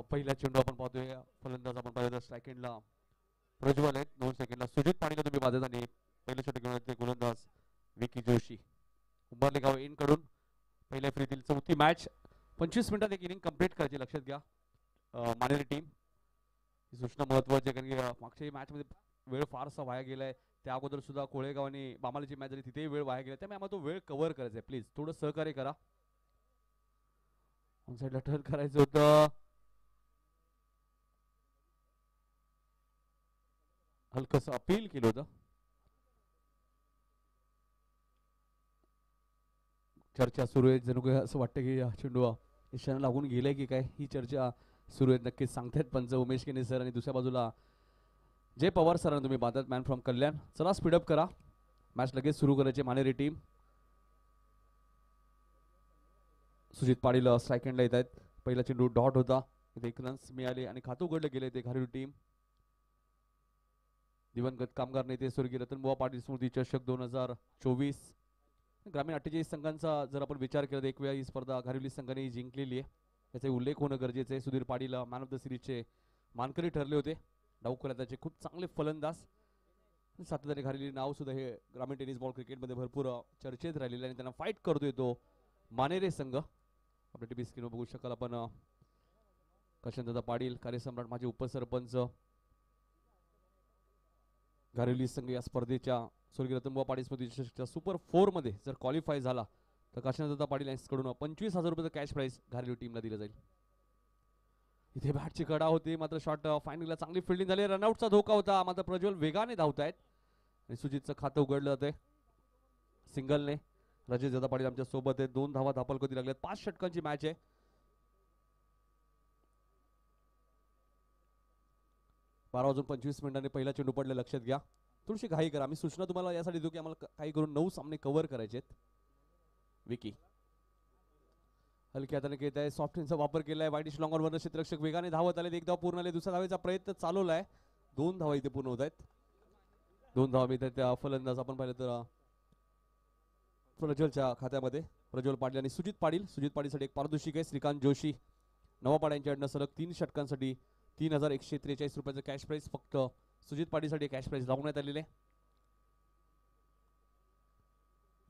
पहिला चेंडू आपण पाहतोय फलंदाज आपण पाहतोय सेकंडला प्रज्वल आहेत दोन सेकंडला सुजित पाणी तुम्ही बाधत आणि पहिले छोटे घेऊन गोलंदाज विकी जोशी उभारले गाव इन कडून पहिल्या फ्रीतील चौथी मॅच पंचवीस मिनिटात एक इनिंग कंप्लीट करायची लक्षात घ्या मानेरी टीम ही सूचना महत्वाची आहे कारण की मागच्या मॅचमध्ये वेळ फारसा वाया गेलाय त्या अगोदर सुद्धा कोळेगाव आणि बामालीची मॅच झाली तिथेही वेळ वाया गेला त्यामुळे आम्हाला तो वेळ कव्हर करायचा आहे प्लीज थोडं सहकार्य करा ऑन साईडला टर्न करायचं होतं हलकस अपील केलं होतं चर्चा सुरू आहे जणू काही असं वाटतं की चेंडू ईशान लागून गेलाय की काय ही चर्चा सुरू आहेत नक्कीच सांगतायत पंच उमेश केने सर आणि दुसऱ्या बाजूला जय पवार सरांना तुम्ही बांधत मॅन फ्रॉम कल्याण चला स्पीडअप करा मॅच लगेच सुरू करायची मानेरी टीम सुजित पाडीला स्ट्राईक येत आहेत पहिला चेंडू डॉट होता एक रन्स मिळाले आणि खातं उघडले गेले ते घालू टीम दिवंगत कामगार नेते स्वर्गीय रतनबुवा पाटील स्मृती चषक दोन हजार चोवीस ग्रामीण अठ्ठेचाळीस संघांचा जर आपण विचार केला तर एक वेळा ही स्पर्धा घरवली संघाने जिंकलेली आहे त्याचा उल्लेख होणं गरजेचे आहे Sudhir Patil man of the सिरीजचे मानकरी ठरले होते डावखोल्या त्याचे खूप चांगले फलंदाज सातत्याने नाव सुद्धा हे ग्रामीण टेनिस बॉल क्रिकेटमध्ये भरपूर चर्चेत राहिलेले आणि त्यांना फाईट करतोय तो मानेरे संघ आपल्या टी स्क्रीनवर बघू शकाल आपण दादा पाटील कार्यसम्राट माझे उपसरपंच घारेली संघ या स्पर्धेच्या स्वर्गीय रतनबा पाटील स्मृती सुपर सुपर फोरमध्ये जर क्वालिफाय झाला तर दत्ता पाटील यांच्याकडून पंचवीस हजार रुपयाचं कॅश प्राईज घारिवली टीमला दिलं जाईल इथे बॅटची कडा होती मात्र शॉट फायनलला चांगली फिल्डिंग झाली रनआउटचा धोका होता मात्र प्रज्वल वेगाने धावत आहेत आणि सुजितचं खातं उघडलं जाते सिंगलने रजत दत्ता पाटील आमच्या सोबत आहेत दोन धावा धापल कधी लागल्यात पाच षटकांची मॅच आहे बारा वाजून पंचवीस मिनिटांनी पहिला चेंडू पडले लक्षात घ्या थोडीशी घाई करा आम्ही सूचना तुम्हाला यासाठी देऊ की आम्हाला काही करून नऊ सामने कव्हर करायचे विकी हलक्या हाताने घेत आहे सॉफ्टवेअरचा वापर केलाय आहे लॉंगॉन लॉंगॉनवर क्षेत्रक्षक वेगाने धावत आले एक धाव पूर्ण आले दुसऱ्या धावेचा प्रयत्न चालवला आहे दोन धावा इथे पूर्ण होत आहेत दोन धावा मिळत त्या फलंदाज आपण पाहिलं तर प्रज्वलच्या खात्यामध्ये प्रज्वल पाटील आणि सुजित पाटील सुजित पाटीलसाठी एक पारदोषिक आहे श्रीकांत जोशी नवापाड यांच्याकडनं सलग तीन षटकांसाठी तीन हजार एकशे त्रेचाळीस रुपयाचं कॅश प्राईस फक्त सुजित पाटीसाठी कॅश प्राईस लावण्यात आलेले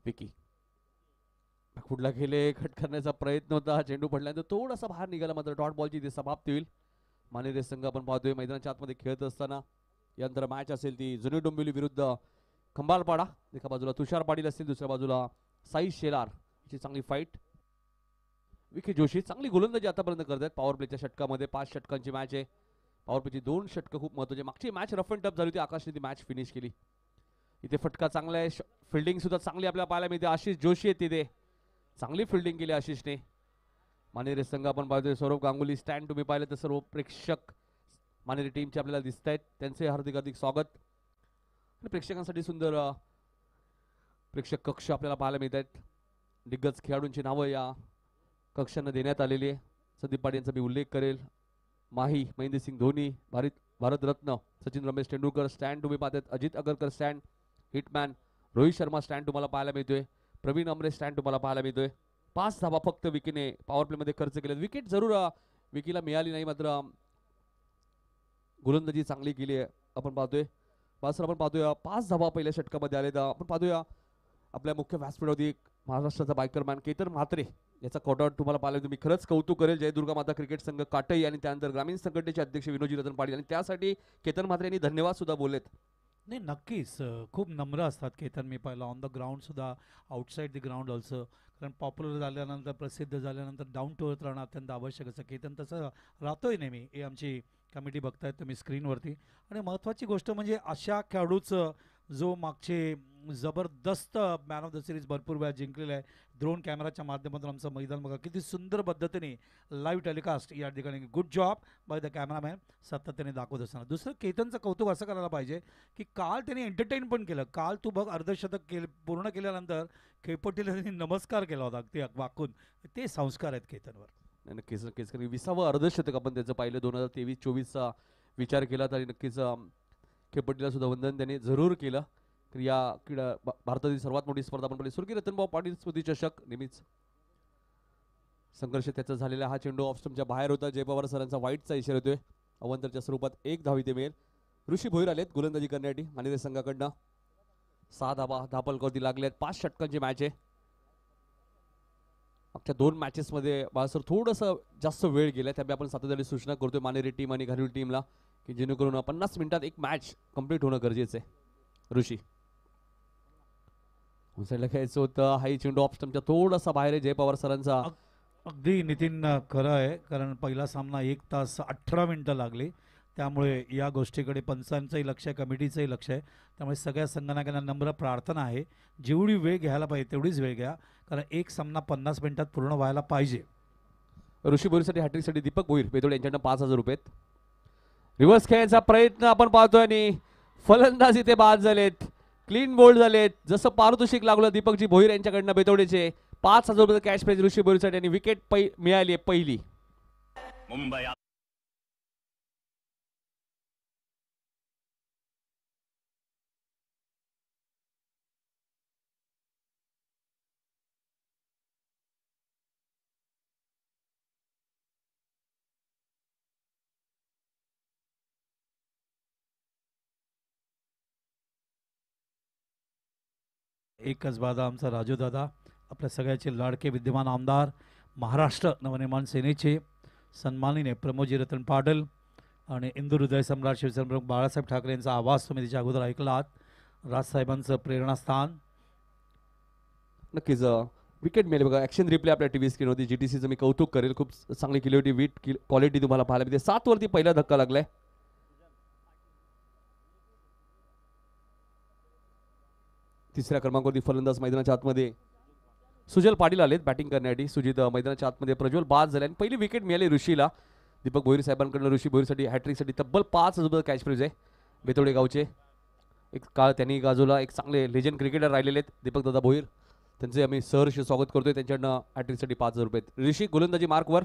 विकी कुठला गेले खट करण्याचा प्रयत्न होता चेंडू पडल्यानंतर थोडासा बाहेर निघाला मात्र डॉट बॉलची इथे समाप्ती होईल मानेरे संघ आपण पाहतोय मैदानाच्या आतमध्ये खेळत असताना यानंतर मॅच असेल ती जुनी डोंबिवली विरुद्ध खंबालपाडा एका बाजूला तुषार पाटील असतील दुसऱ्या बाजूला साई शेलार याची चांगली फाईट विखे जोशी चांगली गोलंदाजी आतापर्यंत करत आहेत पॉवर प्लेच्या षटकामध्ये पाच षटकांची मॅच आहे पॉवरपीची दोन षटकं खूप महत्त्वाचे मागची मॅच रफ अँड टफ झाली होती आकाशने ती मॅच फिनिश केली इथे फटका चांगला आहे फिल्डिंगसुद्धा चांगली आपल्याला पाहायला मिळते आशिष जोशी आहे तिथे चांगली फिल्डिंग केली आशिषने मानेरे संघ आपण पाहतोय सौरभ गांगुली स्टँड तुम्ही पाहिलं तर सर्व प्रेक्षक मानेरी टीमचे आपल्याला दिसत आहेत त्यांचे हार्दिक हार्दिक स्वागत आणि प्रेक्षकांसाठी सुंदर प्रेक्षक कक्ष आपल्याला पाहायला मिळत आहेत दिग्गज खेळाडूंची नावं या कक्षांना देण्यात आलेली आहे संदीप पाटील यांचा मी उल्लेख करेल माही महेंद्रसिंग धोनी भारत भारतरत्न सचिन रमेश तेंडुलकर स्टँड तुम्ही पाहतात Ajit Agarkar stand hitman Rohit Sharma stand तुम्हाला पाहायला मिळतोय प्रवीण अमरे स्टँड तुम्हाला पाहायला मिळतोय पाच धावा फक्त विकीने पॉवर प्लेमध्ये खर्च केले विकेट जरूर विकीला मिळाली नाही मात्र गोलंदाजी चांगली केली आहे आपण पाहतोय मात्र आपण पाहतोय पाच धावा पहिल्या षटकामध्ये आले तर आपण पाहतोया आपल्या मुख्य व्यासपीठावरती महाराष्ट्राचा बायकर मॅन केतन म्हात्रे याचा कॉटआउट तुम्हाला पाहिलं तुम्ही खरंच कौतुक करेल दुर्गा माता क्रिकेट संघ काटई आणि त्यानंतर ग्रामीण संघटनेचे अध्यक्ष विनोजी रतन पाटील आणि त्यासाठी केतन म्हात्रे यांनी धन्यवाद सुद्धा बोललेत नाही नक्कीच खूप नम्र असतात केतन मी पाहिलं ऑन द ग्राउंड सुद्धा आउटसाईड द ग्राउंड ऑल्सो कारण पॉप्युलर झाल्यानंतर प्रसिद्ध झाल्यानंतर डाऊन टू अर्थ राहणं अत्यंत आवश्यक असं केतन तसं राहतोय नेहमी हे आमची कमिटी बघतायत तुम्ही स्क्रीनवरती आणि महत्त्वाची गोष्ट म्हणजे अशा खेळाडूचं जो मागचे जबरदस्त मॅन ऑफ द सिरीज भरपूर वेळा जिंकलेला आहे ड्रोन कॅमेराच्या माध्यमातून आमचं मैदान बघा किती सुंदर पद्धतीने लाईव्ह टेलिकास्ट या ठिकाणी good job by the cameraman सातत्याने दाखवत असताना दुसरं केतनचं कौतुक असं करायला पाहिजे की काल त्याने एंटरटेन पण केलं काल तू बघ अर्धशतक केलं पूर्ण केल्यानंतर खेपटीला त्यांनी नमस्कार केला होता ते वाकून ते संस्कार आहेत केतनवर नक्कीच नक्कीच कारण विसावं अर्धशतक आपण त्याचं पाहिलं दोन हजार तेवीस चोवीसचा विचार केला तरी नक्कीच खेपटीला सुद्धा वंदन त्यांनी जरूर केलं क्रिया क्रीडा भारतातील सर्वात मोठी स्पर्धा आपण पाहिली सुरकी रतनभाऊ पाटील स्मृती चषक नेहमीच संघर्ष त्याचा झालेला हा चेंडू ऑफस्टमच्या बाहेर होता जयपवार सरांचा वाईटचा इशारा होतोय अवंतरच्या स्वरूपात एक धावी ते मिळेल ऋषी भोईर आलेत गोलंदाजी करण्यासाठी मानिरे संघाकडनं सहा धाबा धापलकवरती लागले आहेत पाच षटकांची मॅच आहे मागच्या दोन मॅचेसमध्ये बाळासर थोडंसं जास्त वेळ गेला त्यामुळे आपण सातत्याने सूचना करतोय मानेरी टीम आणि घालूर टीमला की जेणेकरून पन्नास मिनिटात एक मॅच कंप्लीट होणं गरजेचं आहे ऋषी साईडला खेळायचं होतं हाई चेंडू ऑप्शनच्या थोडासा बाहेर आहे जय पवार सरांचा अगदी नितीन खरं आहे कारण पहिला सामना एक तास अठरा मिनटं लागली त्यामुळे या गोष्टीकडे पंचांचंही लक्ष आहे कमिटीचंही लक्ष आहे त्यामुळे सगळ्या संगणकांना नम्र प्रार्थना आहे जेवढी वेळ घ्यायला पाहिजे तेवढीच वेळ घ्या कारण एक सामना पन्नास मिनिटात पूर्ण व्हायला पाहिजे ऋषी बोरीसाठी हॅट्रिकसाठी दीपक बोईर बेदोडे यांच्याकडनं पाच हजार रुपये रिव्हर्स खेळायचा प्रयत्न आपण पाहतोय आणि फलंदाज इथे बाद झालेत क्लीन बोल्ड झालेत जसं पारितोषिक लागलं दीपकजी भोईर यांच्याकडनं बेतवडीचे पाच हजार रुपये कॅश प्राईज ऋषी बोरीसाठी आणि विकेट पै मिळाली पहिली मुंबई एकच बाधा आमचा राजूदादा आपल्या सगळ्याचे लाडके विद्यमान आमदार महाराष्ट्र नवनिर्माण सेनेचे सन्मानिने प्रमोदजी रतन पाडल आणि इंदू हृदय सम्राट शिवसेनाप्रमुख बाळासाहेब ठाकरे यांचा आवाज तुम्ही त्याच्या अगोदर ऐकलात राजसाहेबांचं प्रेरणास्थान नक्कीच विकेट मिळेल बघा ॲक्शन रिप्ले आपल्या टी व्ही स्क्रीन होती जी टी सीचं मी कौतुक करेल खूप चांगली किलोटी होती वीट क्वालिटी तुम्हाला पाहायला मिळते सातवरती पहिला धक्का लागला तिसऱ्या क्रमांकावरती फलंदाज मैदानाच्या आतमध्ये सुजल पाटील आलेत बॅटिंग करण्यासाठी सुजित मैदानाच्या आतमध्ये प्रज्वल बाद झाले आणि पहिली विकेट मिळाली ऋषीला दीपक भोईर साहेबांकडून ऋषी भोईरसाठी हॅट्रिकसाठी तब्बल पाच हजार कॅच फ्रीज आहे बेतोडे गावचे एक काळ त्यांनी गाजूला एक चांगले लेजंड क्रिकेटर राहिलेले आहेत दीपक दादा भोईर त्यांचे आम्ही सहर्ष स्वागत करतोय त्यांच्याकडनं हॅट्रिकसाठी पाच हजार रुपये ऋषी गोलंदाजी मार्कवर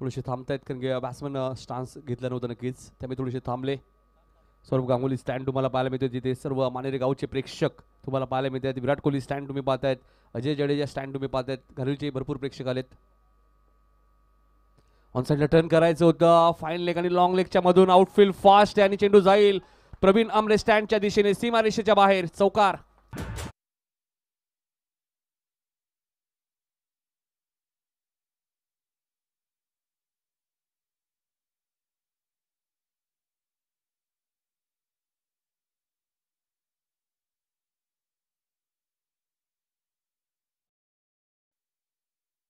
थोडेसे थांबतायत कारण की बॅट्समन स्टान्स घेतला नव्हता नक्कीच त्यामुळे थोडेसे थांबले सौरभ गांगुली स्टँड तुम्हाला पाहायला मिळतो जिथे सर्व मानेरे गावचे प्रेक्षक तुम्हाला पाहायला मिळतात विराट कोहली स्टँड तुम्ही पाहतायत अजय जडेजा स्टँड तुम्ही पाहतायत घरीचे भरपूर प्रेक्षक आलेत ऑन साईडला टर्न करायचं होतं फाईन लेग आणि लॉंग लेगच्या मधून आउटफील्ड फास्ट आणि चेंडू जाईल प्रवीण आमरे स्टँडच्या दिशेने सीमारेषेच्या बाहेर चौकार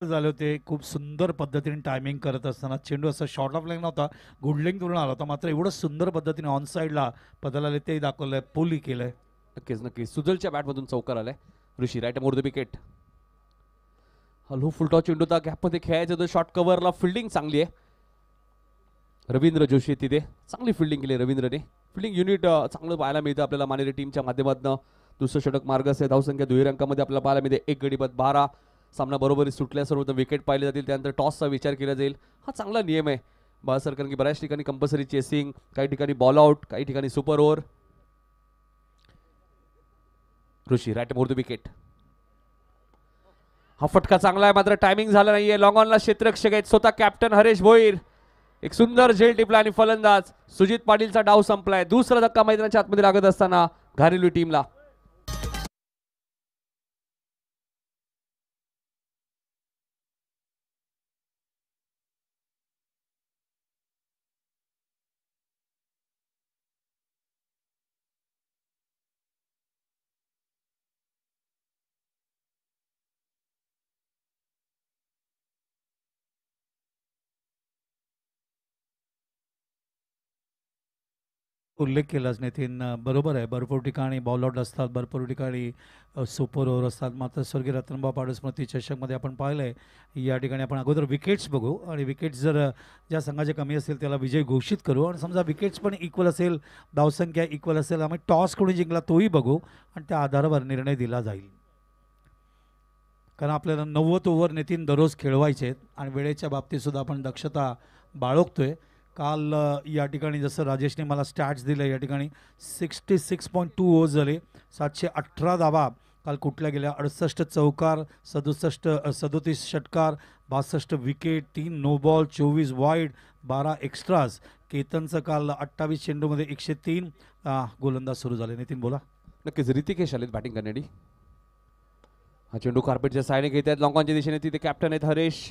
झाले होते खूप सुंदर पद्धतीने टायमिंग करत असताना चेंडू असा शॉर्ट ऑफ लाईन नव्हता गुडलिंग तुरून आला होता मात्र एवढं सुंदर पद्धतीने ऑन साईडला पदलाले ते दाखवलंय पोली केलंय नक्कीच नक्कीच सुजलच्या बॅटमधून चौकार आलाय Rishi right more the wicket hello फुलटॉ गॅप गॅपमध्ये खेळायचं तर शॉर्ट कव्हरला फिल्डिंग चांगली आहे रवींद्र जोशी तिथे चांगली फिल्डिंग केली रवींद्रने फिल्डिंग युनिट चांगलं पाहायला मिळतं आपल्याला मानेरी टीमच्या माध्यमातून दुसरं षटक मार्ग असे धावसंख्या दुहेरी अंकामध्ये आपल्याला पाहायला मिळते एक गडीबत बारा सामना बरोबरी सुटल्यासोबत विकेट पाहिले जातील त्यानंतर टॉसचा विचार केला जाईल हा चांगला नियम आहे बाळासाहेब कारण की बऱ्याच ठिकाणी कंपल्सरी चेसिंग काही ठिकाणी बॉल आउट काही ठिकाणी super over Rishi right more the wicket हा फटका चांगला आहे मात्र टायमिंग झाला नाहीये लॉंग ऑनला क्षेत्रक्षक आहेत स्वतः कॅप्टन हरेश भोईर एक सुंदर झेल टिपला आणि फलंदाज सुजित पाटीलचा डाव संपलाय दुसरा धक्का मैदानाच्या आतमध्ये लागत असताना घारेलू टीमला उल्लेख केलाच नितीन बरोबर आहे भरपूर ठिकाणी आउट असतात भरपूर ठिकाणी सुपर ओव्हर असतात मात्र स्वर्गीय रत्नबा पाडूस्मृती चषकमध्ये आपण पाहिलं आहे या ठिकाणी आपण अगोदर विकेट्स बघू आणि विकेट्स जर ज्या संघाचे कमी असेल त्याला विजय घोषित करू आणि समजा विकेट्स पण इक्वल असेल धावसंख्या इक्वल असेल आम्ही टॉस कोणी जिंकला तोही बघू आणि त्या आधारावर निर्णय दिला जाईल कारण आपल्याला नव्वद ओव्हर नितीन दररोज खेळवायचे आहेत आणि वेळेच्या बाबतीतसुद्धा आपण दक्षता बाळगतोय काल या ठिकाणी जसं राजेशने मला स्टॅट्स दिले या ठिकाणी sixty six point two overs झाले सातशे अठरा धावा काल कुठल्या गेल्या अडुसष्ट चौकार सदुसष्ट सदोतीस षटकार बासष्ट विकेट तीन नो बॉल चोवीस वाईड बारा एक्स्ट्रास केतनचं काल अठ्ठावीस चेंडूमध्ये एकशे तीन गोलंदाज सुरू झाले नितीन बोला नक्कीच रितिकेश आलेत बॅटिंग करण्यासाठी हा चेंडू कार्पेटच्या सायने घेत आहेत लॉंगॉनच्या दिशेने तिथे कॅप्टन आहेत हरेश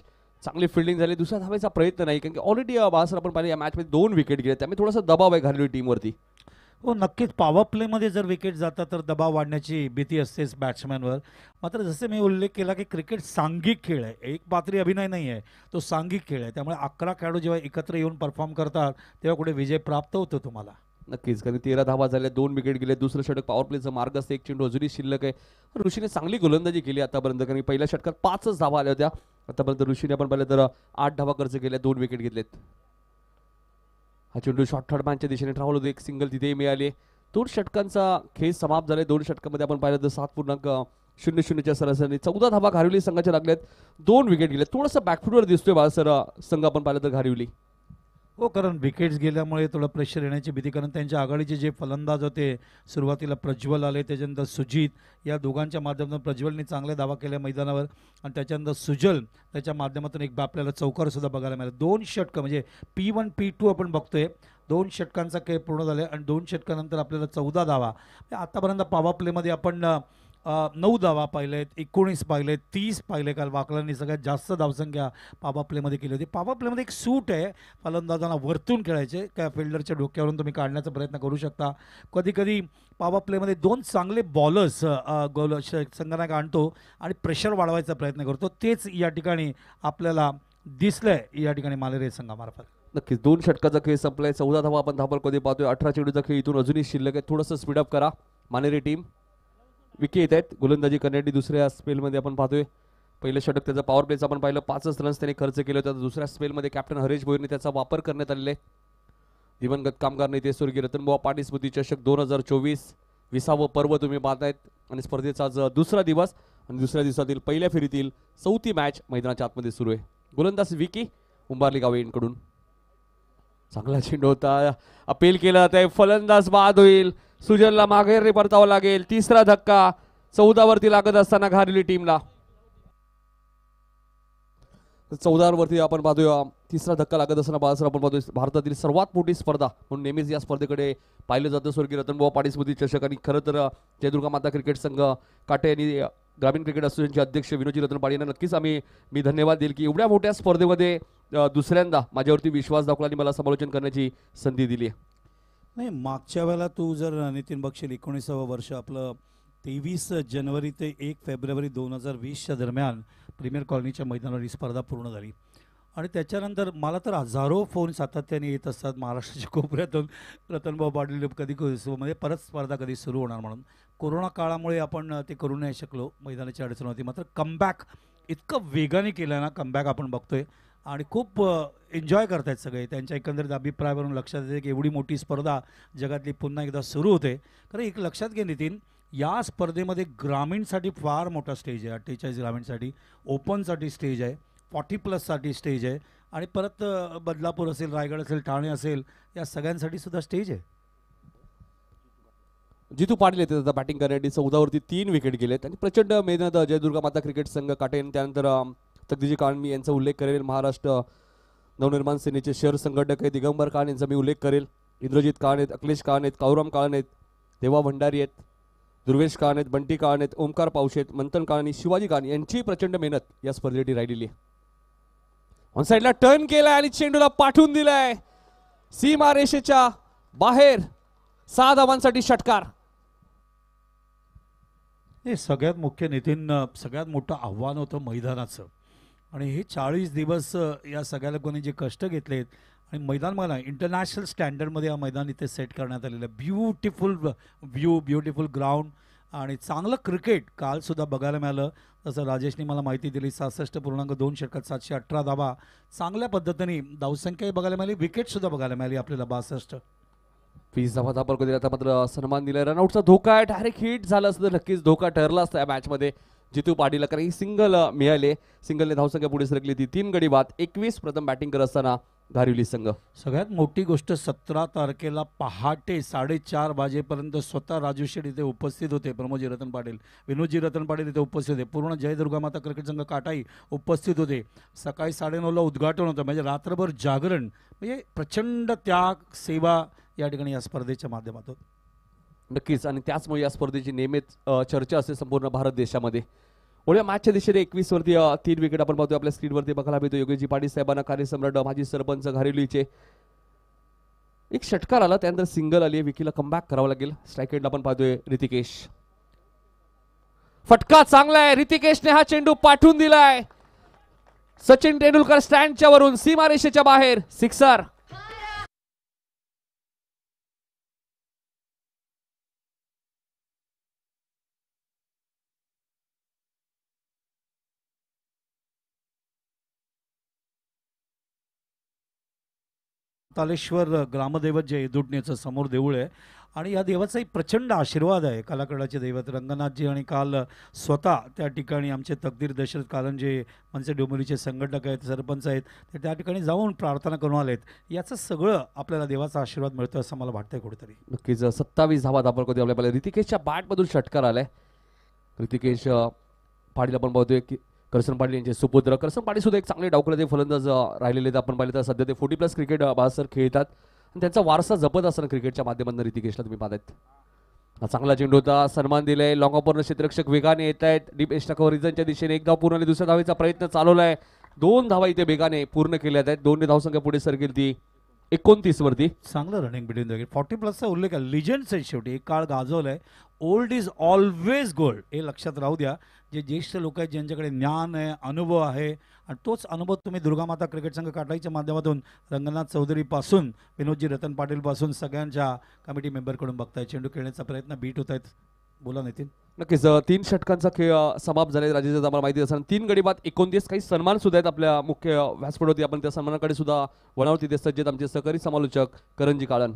चांगली फिल्डिंग झाली दुसऱ्या धावायचा प्रयत्न नाही कारण की ऑलरेडी बासर आपण पाहिलं या मॅचमध्ये दोन विकेट गेले त्यामुळे थोडासा दबाव आहे घालवली टीमवरती हो नक्कीच पॉवर प्लेमध्ये जर विकेट जातात तर दबाव वाढण्याची भीती असतेच बॅट्समॅनवर मात्र जसे मी उल्लेख केला की क्रिकेट सांघिक खेळ आहे एक पात्री अभिनय नाही आहे तो सांघिक खेळ आहे त्यामुळे अकरा खेळाडू जेव्हा एकत्र येऊन परफॉर्म करतात तेव्हा कुठे विजय प्राप्त होतो तुम्हाला नक्कीच कारण तेरा धावा झाल्या दोन विकेट गेले दुसरं षटक पॉवर प्लेचा मार्ग असते एक चेंडू अजूनही शिल्लक आहे ऋषीने चांगली गोलंदाजी केली आतापर्यंत कारण पहिल्या षटकात पाचच धावा आल्या होत्या आतापर्यंत ऋषीने आपण पाहिलं तर आठ धावा खर्च केल्या दोन विकेट घेतलेत हा चेंडू शॉर्ट मॅनच्या दिशेने ट्रॅव्हल होतो एक सिंगल तिथेही मिळाले दोन षटकांचा खेळ समाप्त झाले दोन षटकांमध्ये आपण पाहिलं तर सात पूर्णांक शून्य शून्यच्या सरासरी चौदा धावा घारिवली संघाच्या लागल्यात दोन विकेट गेले थोडंसं बॅकफुटवर दिसतोय बाळा सर संघ आपण पाहिलं तर घारिवली हो कारण विकेट्स गेल्यामुळे थोडं प्रेशर येण्याची भीती कारण त्यांच्या आघाडीचे जे फलंदाज होते सुरुवातीला प्रज्वल आले त्याच्यानंतर सुजित या दोघांच्या माध्यमातून प्रज्वलने चांगले दावा केले मैदानावर आणि त्याच्यानंतर सुजल त्याच्या माध्यमातून एक आपल्याला चौकारसुद्धा बघायला मिळाला दोन षटकं म्हणजे पी वन पी टू आपण बघतोय दोन षटकांचा खेळ पूर्ण झाले आणि दोन षटकानंतर आपल्याला चौदा धावा म्हणजे आतापर्यंत पावा प्लेमध्ये आपण नऊ धावा पाहिलेत एकोणीस पाहिलेत तीस पाहिले काल वाकलांनी सगळ्यात जास्त धावसंख्या पाबा प्लेमध्ये केली होती पापा प्लेमध्ये एक सूट आहे फलंदाजांना वरतून खेळायचे त्या फिल्डरच्या डोक्यावरून तुम्ही काढण्याचा प्रयत्न करू शकता कधीकधी पाबा प्लेमध्ये दोन चांगले बॉलर्स गोल संघनाक आणतो आणि प्रेशर वाढवायचा प्रयत्न करतो तेच या ठिकाणी आपल्याला आहे या ठिकाणी मालेरे संघामार्फत नक्कीच दोन षटकाचा खेळ संपलाय चौदा धावा आपण धापर कधी पाहतोय अठरा चेंडूचा खेळ इथून अजूनही शिल्लक आहे थोडंसं स्पीडअप करा मानेरी टीम विकी येत आहेत गोलंदाजी करण्यासाठी दुसऱ्या स्पेलमध्ये आपण पाहतोय पहिलं षटक त्याचा पॉवर प्लेचं आपण पाहिलं पाचच रन्स त्याने खर्च केले होते दुसऱ्या स्पेलमध्ये कॅप्टन हरेश भोईरने त्याचा वापर करण्यात आलेले आहे दिवंगत कामगार नेते स्वर्गीय रतनबुवा पाटील स्मृती चषक दोन हजार चोवीस विसावं पर्व तुम्ही पाहतायत आणि स्पर्धेचा आज दुसरा दिवस आणि दुसऱ्या दिवसातील पहिल्या फेरीतील चौथी मॅच मैदानाच्या आतमध्ये सुरू आहे गोलंदाज विकी उंबारली गावेंकडून चांगला चेंडू होता अपील केला तर फलंदाज बाद होईल सुजलला माघेर परतावा लागेल तिसरा धक्का चौदावरती लागत असताना घालली टीमला चौदावरती आपण पाहतोया तिसरा धक्का लागत असताना आपण पाहतोय भारतातील सर्वात मोठी स्पर्धा म्हणून नेहमीच या स्पर्धेकडे पाहिलं जातं स्वर्गीय रतनबाबा पाटीसमधी चषक आणि खरं तर जयदुर्गा माता क्रिकेट संघ काटे यांनी ग्रामीण क्रिकेट असोसिएशनचे अध्यक्ष विनोदजी रतन पाटील यांना नक्कीच आम्ही मी धन्यवाद देईल की एवढ्या मोठ्या स्पर्धेमध्ये दुसऱ्यांदा माझ्यावरती विश्वास दाखवला आणि मला समालोचन करण्याची संधी दिली नाही मागच्या वेळेला तू जर नितीन बक्षील एकोणीसावं वर्ष आपलं तेवीस जानेवारी ते एक फेब्रुवारी दोन हजार वीसच्या दरम्यान प्रीमियर कॉलनीच्या मैदानावर ही स्पर्धा पूर्ण झाली आणि त्याच्यानंतर मला तर हजारो फोन सातत्याने येत असतात महाराष्ट्राच्या कोपऱ्यातून रतनभाऊ पाटील कधी म्हणजे परत स्पर्धा कधी सुरू होणार म्हणून कोरोना काळामुळे आपण ते करू नाही शकलो मैदानाची अडचण होती मात्र कमबॅक इतकं वेगाने केलं ना कमबॅक आपण बघतोय आणि खूप एन्जॉय करतायत सगळे त्यांच्या एकंदरीत अभिप्रायावरून लक्षात येते की एवढी मोठी स्पर्धा जगातली पुन्हा एकदा सुरू होते कारण एक लक्षात घे नितीन या स्पर्धेमध्ये ग्रामीणसाठी फार मोठा स्टेज आहे अठ्ठेचाळीस ग्रामीणसाठी ओपनसाठी स्टेज आहे फॉर्टी प्लससाठी स्टेज आहे आणि परत बदलापूर असेल रायगड असेल ठाणे असेल या सगळ्यांसाठी सुद्धा स्टेज आहे जितू पाटील येते आता बॅटिंग करण्यासाठी चौदावरती तीन विकेट गेलेत आणि प्रचंड मेहनत जयदुर्गा माता क्रिकेट संघ काटेन त्यानंतर तकदीजी मी यांचा उल्लेख करेल महाराष्ट्र नवनिर्माण सेनेचे शहर संघटक आहे दिगंबर कान यांचा मी उल्लेख करेल इंद्रजित कान आहेत अखिलेश कान आहेत कावराम कान आहेत देवा भंडारी आहेत दुर्वेश कान आहेत बंटी कान आहेत ओमकार पावशे आहेत मंथन कान आणि शिवाजी कान यांची प्रचंड मेहनत या स्पर्धेसाठी राहिलेली आहे ऑन साईडला टर्न केलाय आणि चेंडूला पाठवून दिलाय सीमा रेषेच्या बाहेर सहा धावांसाठी षटकार हे सगळ्यात मुख्य नितीन सगळ्यात मोठं आव्हान होतं मैदानाचं आणि हे चाळीस दिवस या सगळ्या लोकांनी जे कष्ट घेतलेत आणि मैदान मला इंटरनॅशनल स्टँडर्डमध्ये हा मैदान इथे सेट करण्यात आलेलं आहे ब्युटिफुल व्ह्यू ब्युटिफुल ग्राउंड आणि चांगलं क्रिकेट कालसुद्धा बघायला मिळालं तसं राजेशने मला माहिती दिली सहासष्ट पूर्णांक दोन षटकात सातशे अठरा धावा चांगल्या पद्धतीने धावसंख्याही बघायला मिळाली विकेटसुद्धा बघायला मिळाली आपल्याला बासष्ट वीस धावा धापर आता मात्र सन्मान दिला रनआउटचा धोका आहे डायरेक्ट हिट झाला असतं नक्कीच धोका ठरला असता या मॅचमध्ये जितू पाटील कारण ही सिंगल मिळाले सिंगलने धावसंख्या पुढे सरकली ती तीन गडी बाद एकवीस प्रथम बॅटिंग करत असताना घारिवली संघ सगळ्यात मोठी गोष्ट सतरा तारखेला पहाटे साडेचार वाजेपर्यंत स्वतः राजू शेठ इथे उपस्थित होते प्रमोदजी रतन पाटील विनोदजी रतन पाटील इथे उपस्थित होते पूर्ण जयदुर्गा माता क्रिकेट संघ काटाई उपस्थित होते सकाळी साडेनऊला उद्घाटन होतं म्हणजे रात्रभर जागरण म्हणजे प्रचंड त्याग सेवा या ठिकाणी या स्पर्धेच्या माध्यमातून नक्कीच आणि त्याचमुळे या स्पर्धेची नेहमीच चर्चा असते संपूर्ण भारत देशामध्ये वळूया मॅचच्या दिशेने एकवीस वरती तीन विकेट आपण पाहतो आपल्या स्क्रीनवरती बघायला मिळतो योगीजी पाटील साहेबांना कार्यसम्राट माजी सरपंच घारेलीचे एक षटकार आला त्यानंतर सिंगल आली विकीला कमबॅक करावं लागेल स्ट्राईकेडला आपण पाहतोय रितिकेश फटका चांगला आहे रितिकेशने हा चेंडू पाठवून दिलाय सचिन तेंडुलकर स्टँडच्या वरून सीमारेषेच्या बाहेर सिक्सर तालेश्वर ग्रामदैवत जे दुडणेचं समोर देऊळ आहे आणि या देवाचाही प्रचंड आशीर्वाद आहे कलाकडाचे दैवत रंगनाथजी आणि काल स्वतः त्या ठिकाणी आमचे तकदीर दशरथ कालनजे जे मनसे डोमोरीचे संघटक आहेत सरपंच आहेत ते त्या ठिकाणी जाऊन प्रार्थना करून आलेत याचं सगळं आपल्याला देवाचा आशीर्वाद मिळतो असं मला वाटतंय कुठेतरी नक्कीच सत्तावीस धावा आपण कधी आपल्याला ऋतिकेशच्या बॅटमधून षटकार आलाय ऋतिकेश पाडील आपण की करसन पाटील यांचे सुपुत्र करसन पाटील सुद्धा एक चांगले ते फलंदाज राहिलेले आहेत आपण पाहिले तर सध्या ते फोर्टी प्लस क्रिकेट बाळासर खेळतात आणि त्यांचा वारसा जपत असताना क्रिकेटच्या माध्यमातून ऋतिकेशला तुम्ही पाहतात हा चांगला चेंडू होता सन्मान दिलाय लॉंग ऑपरनं क्षेत्ररक्षक वेगाने येत आहेत डीप एस्टा रिझनच्या दिशेने एक धाव पूर्ण दुसऱ्या धावेचा प्रयत्न चालवला आहे दोन धावा इथे वेगाने पूर्ण केल्या आहेत दोन्ही धावसंख्या पुढे सरकेल ती एकोणतीस वरती चांगलं रनिंग बिटवीन द फॉर्टी प्लसचा उल्लेख आहे लिजंड्स शेवटी एक काळ गाजवलाय ओल्ड इज ऑलवेज गोल्ड हे लक्षात राहू द्या जे ज्येष्ठ लोक आहेत ज्यांच्याकडे ज्ञान आहे अनुभव आहे आणि तोच अनुभव तुम्ही दुर्गामाता क्रिकेट संघ काटाईच्या माध्यमातून रंगनाथ चौधरीपासून विनोदजी रतन पाटीलपासून सगळ्यांच्या कमिटी मेंबरकडून बघताय चेंडू खेळण्याचा प्रयत्न बीट होत आहेत बोला नितीन नक्कीच तीन षटकांचा खेळ समाप्त झाले राजेश आम्हाला माहिती असेल तीन गडी बाद एकोणतीस काही सन्मान सुद्धा आहेत आपल्या मुख्य होती आपण त्या सन्मानाकडे सुद्धा वणावती ते सज्जेत आमचे सहकारी समालोचक करंजी काळण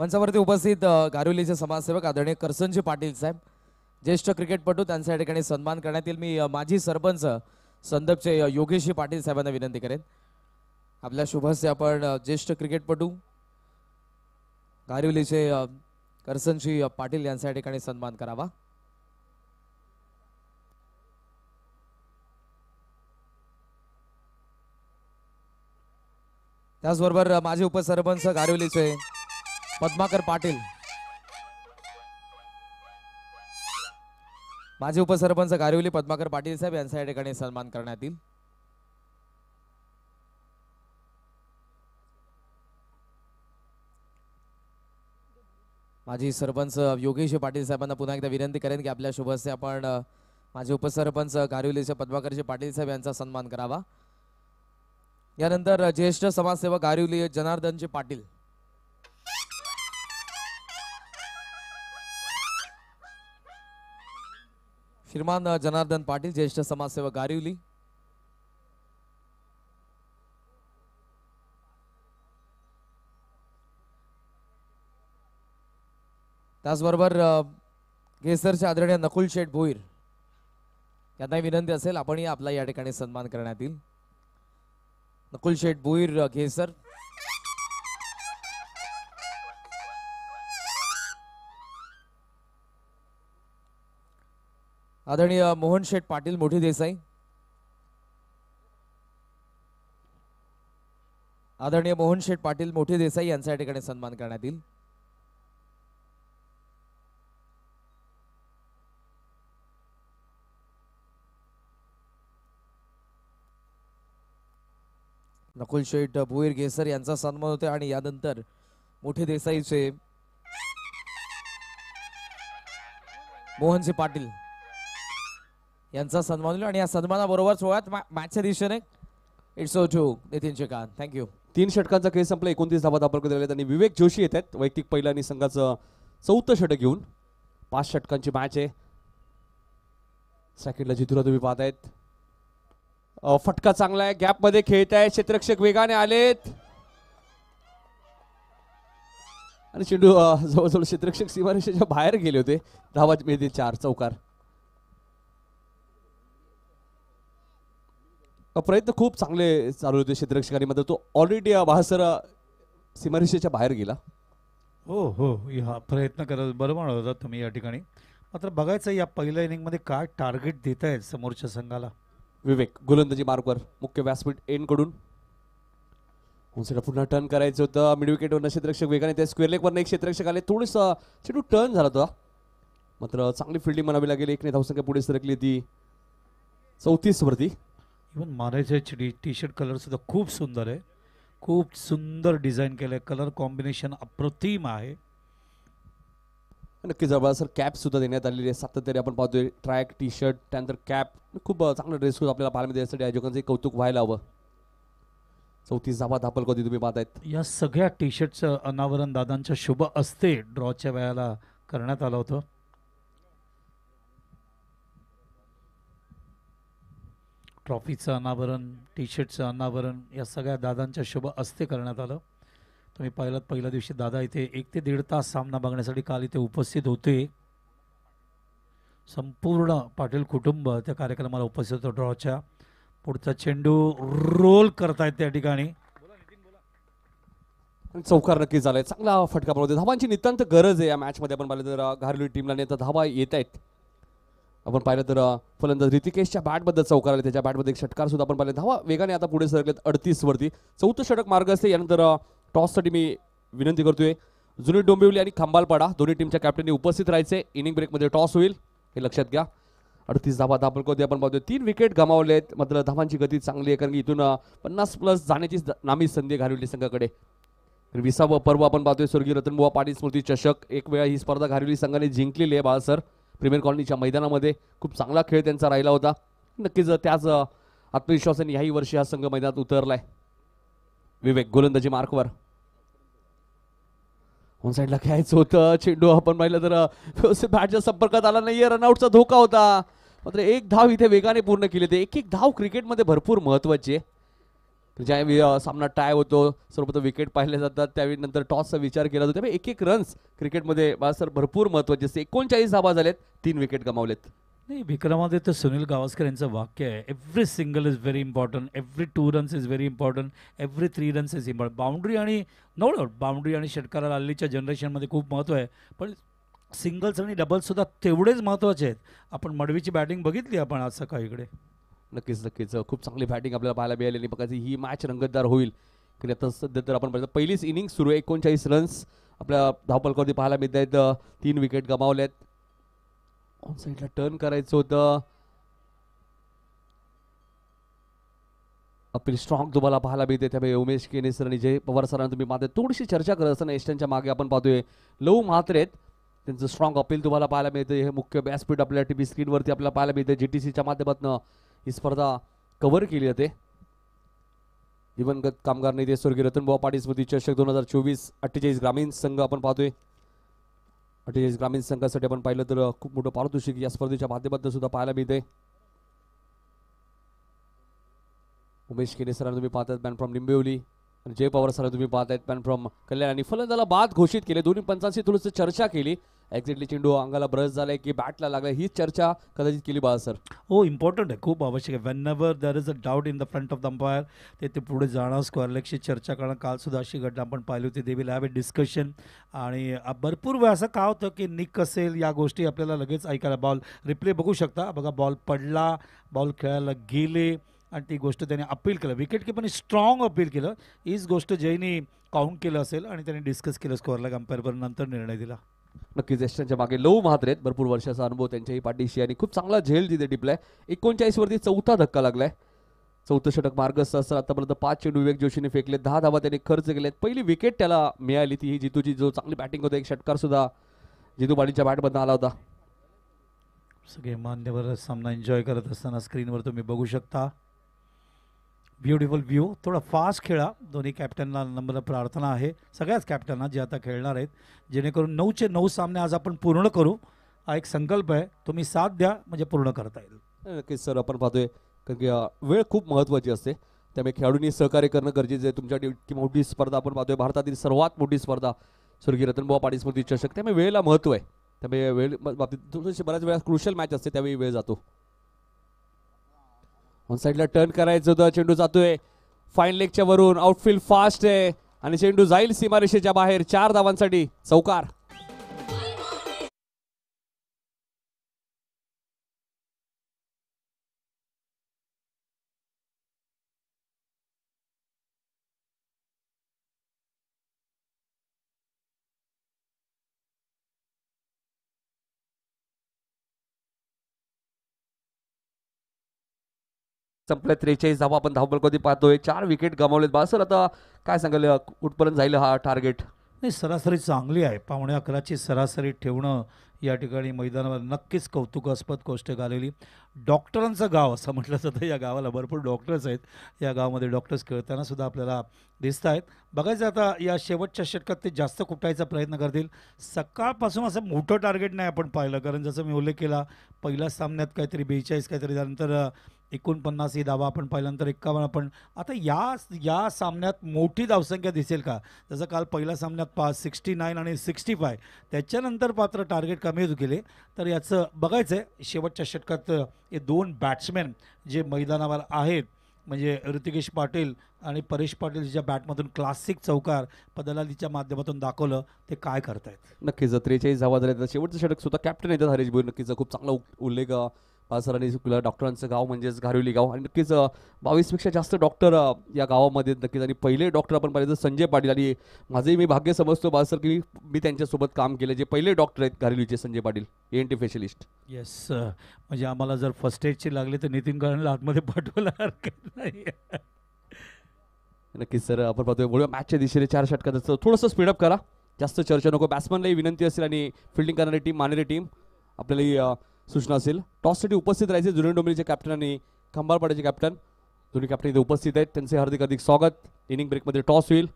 मंचावरती उपस्थित गारुलीचे समाजसेवक आदरणीय करसनजी पाटील साहेब ज्येष्ठ क्रिकेटपटू त्यांचा या ठिकाणी सन्मान करण्यात येईल मी माजी सरपंच संदपचे योगेशी पाटील साहेबांना विनंती करेन आपल्या शुभस्य आपण ज्येष्ठ क्रिकेटपटू गारिवलीचे करसनजी पाटील यांचा या ठिकाणी सन्मान करावा त्याचबरोबर माझे उपसरपंच गारिवलीचे पद्माकर पाटील माजी उपसरपंच गारिवली पद्माकर पाटील साहेब यांचा या ठिकाणी सन्मान करण्यात येईल माजी सरपंच योगेश पाटील साहेबांना पुन्हा एकदा विनंती करेन की आपल्या शुभ आपण माजी उपसरपंच गारिवलीचे पद्माकरजी पाटील साहेब यांचा सन्मान करावा यानंतर ज्येष्ठ समाजसेवक गारिवली जनार्दनजी पाटील श्रीमान जनार्दन पाटील ज्येष्ठ समाजसेवक गारिवली त्याचबरोबर केसरचे आदरणीय नकुल शेठ भोईर यांनाही विनंती असेल आपणही आपला या ठिकाणी सन्मान करण्यात येईल नकुल शेठ भोईर घेसर आदरणीय मोहन शेठ पाटील मोठी देसाई आदरणीय मोहन शेठ पाटील मोठी देसाई यांचा या ठिकाणी सन्मान करण्यात येईल नकुल शेठ भुईर घेसर यांचा सन्मान होते आणि यानंतर मोठे देसाईचे मोहनसिंह पाटील यांचा सन्मान होईल आणि या सन्मानाबरोबर सोहळ्यात मॅचच्या दिशेने it's over to Nitin thank thank you तीन षटकांचा खेळ संपला एकोणतीस धावा दापर दिले आणि विवेक जोशी येत आहेत वैयक्तिक पहिला आणि संघाचं चौथं षटक घेऊन पाच षटकांची मॅच आहे सेकंडला जिथूला तुम्ही पाहतायत फटका चांगला आहे गॅपमध्ये खेळत आहे क्षेत्रक्षक वेगाने आलेत आणि चेंडू जवळजवळ क्षेत्रक्षक सीमारेषेच्या बाहेर गेले होते धावाच मिळतील चार चौकार प्रयत्न खूप चांगले चालू होते क्षेत्ररक्षकांनी मात्र तो ऑलरेडी वाहसरा सीमारिषेच्या बाहेर गेला हो हो हा प्रयत्न करत बरोबर होता तुम्ही या ठिकाणी मात्र बघायचं या पहिल्या इनिंगमध्ये काय टार्गेट देत आहेत समोरच्या संघाला विवेक गोलंदाजी मार्गवर मुख्य व्यासपीठ एनकडून उंचला पुन्हा टर्न करायचं होतं मिड विकेटवर क्षेत्ररक्षक वेगाने त्या स्क्वेअर लेकवर एक क्षेत्ररक्षक आले थोडंसं चेडू टर्न झाला होता मात्र चांगली फिल्डिंग म्हणावी लागेल एकने धावसंख्या पुढे सरकली ती चौतीसवरती इवन महाराजाची टी टी शर्ट कलरसुद्धा खूप सुंदर आहे खूप सुंदर डिझाईन केलं आहे कलर कॉम्बिनेशन अप्रतिम आहे नक्कीच सर कॅप सुद्धा देण्यात आलेली आहे सातत्याने आपण पाहतोय ट्रॅक टी शर्ट त्यानंतर कॅप खूप चांगला ड्रेस कोड आपल्याला पाहायला मिळते यासाठी कौतुक व्हायला हवं चौथी धाबा धापल कधी तुम्ही पाहतायत या सगळ्या टी शर्टचं अनावरण दादांच्या शुभ असते ड्रॉच्या वेळेला करण्यात आलं होतं ट्रॉफीचं अनावरण टी शर्टचं अनावरण या सगळ्या दादांच्या शुभ असते करण्यात आलं तुम्ही पाहिलात पहिल्या दिवशी दादा इथे एक ते दीड तास सामना बघण्यासाठी काल इथे उपस्थित होते संपूर्ण पाटील कुटुंब त्या कार्यक्रमाला उपस्थित होतं ड्रॉच्या पुढचा चेंडू रोल करतायत त्या ठिकाणी चौकार नक्की झालाय चांगला फटका पडतो धावांची नितांत गरज आहे या मॅचमध्ये आपण पाहिलं तर घारली टीमला नेता धावा येत आहेत आपण पाहिलं तर फलंदाज ऋतिकेशच्या बॅटबद्दल चौकार आले त्याच्या बॅटमध्ये एक षटकार सुद्धा आपण पाहिले धावा वेगाने आता पुढे सरकलेत अडतीसवरती चौथं षटक मार्ग असते यानंतर टॉससाठी मी विनंती करतोय जुनी डोंबिवली आणि खांबालपाडा दोन्ही टीमच्या कॅप्टननी उपस्थित राहायचे इनिंग ब्रेकमध्ये टॉस होईल हे लक्षात घ्या अडतीस धावा धापल कोती आपण पाहतोय तीन विकेट गमावले आहेत मात्र धावांची गती चांगली आहे कारण की इथून पन्नास प्लस जाण्याची नामी संधी घालवली संघाकडे विसावं पर्व आपण पाहतोय स्वर्गीय रतनबुवा पाटील स्मृती चषक एक वेळा ही स्पर्धा घालवली संघाने जिंकलेली आहे बाळासर प्रीमियर कॉलनीच्या मैदानामध्ये खूप चांगला खेळ त्यांचा राहिला होता नक्कीच त्याच आत्मविश्वासाने याही वर्षी हा संघ मैदानात उतरलाय विवेक गोलंदाजी मार्कवर ऑन साईडला खेळायचं होतं चेंडू आपण पाहिलं तर व्यवस्थित बॅटच्या संपर्कात आला नाहीये रनआउटचा धोका होता मात्र एक धाव इथे वेगाने पूर्ण केले ते एक एक धाव क्रिकेटमध्ये भरपूर महत्वाची आहे ज्यावेळी सामना टाय होतो सर्वप्रथम विकेट पाहिले जातात त्यावेळी नंतर टॉसचा विचार केला जातो त्यामुळे एक एक रन्स क्रिकेटमध्ये सर भरपूर महत्त्वाचे असते एकोणचाळीस धाबा झालेत तीन विकेट गमावलेत नाही विक्रमादित्य सुनील गावस्कर यांचं वाक्य आहे every single is very important every two runs is very important every three runs is important boundary आणि नो डाऊट बाउंड्री आणि षटकाराला हल्लीच्या जनरेशनमध्ये खूप महत्त्व आहे पण सिंगल्स आणि डबल्ससुद्धा तेवढेच महत्त्वाचे आहेत आपण मडवीची बॅटिंग बघितली आपण आज सकाळीकडे नक्कीच नक्कीच खूप चांगली बॅटिंग आपल्याला पाहायला मिळाली आणि बघायची ही मॅच रंगतदार होईल की आता सध्या तर आपण बघितलं पहिलीच इनिंग सुरू आहे एकोणचाळीस रन्स आपल्या धावपलकावरती पाहायला मिळत आहेत तीन विकेट गमावल्यात ऑन साईडला टर्न करायचं होतं अपील स्ट्रॉंग तुम्हाला पाहायला मिळते त्यामुळे उमेश केने सर आणि जय पवार सरांना तुम्ही मात्र थोडीशी चर्चा करत असताना एसटनच्या मागे आपण पाहतोय लव मात्रेत त्यांचं स्ट्रॉंग अपील तुम्हाला पाहायला मिळतं हे मुख्य व्यासपीठ आपल्या टी व्ही स्क्रीनवरती आपल्याला पाहायला मिळते जी टी सीच्या माध्यमातून ही स्पर्धा कव्हर केली जाते दिवंगत कामगार नेते स्वर्गीय रतनभाऊ पाटील स्मृती चषक दोन हजार चोवीस अठ्ठेचाळीस ग्रामीण संघ आपण पाहतोय अठ्ठेचाळीस ग्रामीण संघासाठी आपण पाहिलं तर खूप मोठं पारितोषिक या स्पर्धेच्या माध्यमातून सुद्धा पाहायला मिळते उमेश केने सरांना तुम्ही पाहतात बॅन फ्रॉम लिंबिवली जय पवार सर तुम्ही पाहत आहेत पॅन फ्रॉम कल्याण आणि फलंदाला बाद घोषित केले दोन्ही पंचांशी थोडीशी चर्चा केली एक्झॅक्टली चेंडू अंगाला ब्रश झालाय की बॅटला लागलाय हीच चर्चा कदाचित केली बाळा सर हो इम्पॉर्टंट आहे खूप आवश्यक आहे whenever there is a doubt in the front of the umpire ते ते पुढे जाणं स्क्वेअर लक्ष चर्चा करणं काल सुद्धा अशी घटना आपण पाहिली होती दे विल हॅव डिस्कशन आणि भरपूर वेळ असं का होतं की निक असेल या गोष्टी आपल्याला लगेच ऐकायला बॉल रिप्ले बघू शकता बघा बॉल पडला बॉल खेळायला गेले आणि ती गोष्ट त्याने अपील केलं विकेट किपरने स्ट्रॉंग अपील केलं हीच गोष्ट जयनी काउंट केलं असेल आणि त्याने डिस्कस केलं स्कोअरला कंपेअरवर नंतर निर्णय दिला नक्कीच यशच्या मागे लव मात्र आहेत भरपूर वर्षाचा अनुभव त्यांच्याही पाठीशी आणि खूप चांगला झेल तिथे टिपलाय एकोणचाळीस वरती चौथा धक्का लागलाय चौथं षटक मार्गस्थ असतात आतापर्यंत पाच चेंडू विवेक जोशीने फेकले दहा धावा त्याने खर्च केले पहिली विकेट त्याला मिळाली ती जितूची जो चांगली बॅटिंग होती एक षटकार सुद्धा जितू बाडीच्या बॅटमधनं आला होता सगळे मान्यवर सामना एन्जॉय करत असताना स्क्रीनवर तुम्ही बघू शकता ब्युटिफुल व्ह्यू थोडा फास्ट खेळा दोन्ही कॅप्टनला नंबर प्रार्थना आहे सगळ्याच कॅप्टनना जे आता खेळणार आहेत जेणेकरून नऊचे नऊ सामने आज आपण पूर्ण करू हा एक संकल्प आहे तुम्ही साथ द्या म्हणजे पूर्ण करता येईल नक्कीच सर आपण पाहतोय कारण की वेळ खूप महत्त्वाची असते त्यामुळे खेळाडूंनी सहकार्य करणं गरजेचं आहे तुमच्या इतकी मोठी स्पर्धा आपण पाहतोय भारतातील सर्वात मोठी स्पर्धा स्वर्गीय रतनबुवा पाटील स्मृती चषक त्यामुळे वेळेला महत्त्व आहे त्यामुळे वेळ बाबतीत बऱ्याच वेळा क्रुशल मॅच असते त्यावेळी वेळ जातो ऑन साईडला टर्न करायचं होतं चेंडू जातोय फाईन लेगच्या वरून आउटफील्ड फास्ट आहे आणि चेंडू जाईल सीमारेषेच्या बाहेर चार धावांसाठी चौकार संपल्या त्रेचाळीस धावा आपण कधी पाहतोय चार विकेट गमावलेत बा सर आता काय सांगाल कुठपर्यंत जाईल हा टार्गेट नाही सरासरी चांगली आहे पावणे अकराची सरासरी ठेवणं या ठिकाणी मैदानावर नक्कीच कौतुकास्पद गोष्ट गालेली डॉक्टरांचं गाव असं म्हटलं जातं या गावाला भरपूर डॉक्टर्स आहेत या गावामध्ये डॉक्टर्स खेळताना सुद्धा आपल्याला दिसत आहेत बघायचं आता या शेवटच्या षटकात ते जास्त कुटायचा प्रयत्न करतील सकाळपासून असं मोठं टार्गेट नाही आपण पाहिलं कारण जसं मी उल्लेख केला पहिल्या सामन्यात काहीतरी बेचाळीस काहीतरी त्यानंतर एकोणपन्नास ही धावा आपण पाहिल्यानंतर एक्कावन्न आपण आता या या सामन्यात मोठी धावसंख्या दिसेल का जसं काल पहिल्या सामन्यात पाच सिक्स्टी नाईन आणि सिक्स्टी फाय त्याच्यानंतर पात्र टार्गेट कमी कमी गेले तर याचं बघायचं आहे शेवटच्या षटकात हे दोन बॅट्समॅन जे मैदानावर आहेत म्हणजे ऋतिकेश पाटील आणि परेश पाटील ज्या बॅटमधून क्लासिक चौकार पदलालीच्या माध्यमातून दाखवलं ते काय करतायत नक्कीच त्रेचाळीस धावा झाल्या तर शेवटचं षटक सुद्धा कॅप्टन येतात हरीश भोईर नक्कीच खूप चांगला उल्लेख सरांनी चुकलं डॉक्टरांचं गाव म्हणजेच घारवली गाव आणि नक्कीच बावीसपेक्षा जास्त डॉक्टर या गावामध्ये नक्कीच आणि पहिले डॉक्टर आपण पाहिजे संजय पाटील आणि माझंही मी भाग्य समजतो बा की मी त्यांच्यासोबत काम केलं जे पहिले डॉक्टर आहेत घारवलीचे Sanjay Patil N T specialist yes म्हणजे आम्हाला जर फर्स्ट एडचे लागले तर नितीन गळणला आतमध्ये पाठवला हरकत नाही नक्कीच सर आपण पाहतोय बोलूया मॅचच्या दिशेने चार षटकात थोडंसं स्पीडअप करा जास्त चर्चा नको बॅट्समनलाही विनंती असेल आणि फिल्डिंग करणारी टीम मानणारी टीम आपल्याला सूचना असेल टॉससाठी उपस्थित राहायचे जुनियर डोंबिवलीचे कॅप्टन आणि खंबारपाड्याचे कॅप्टन दोन्ही कॅप्टन इथे उपस्थित आहेत त्यांचे हार्दिक हार्दिक स्वागत इनिंग ब्रेकमध्ये टॉस होईल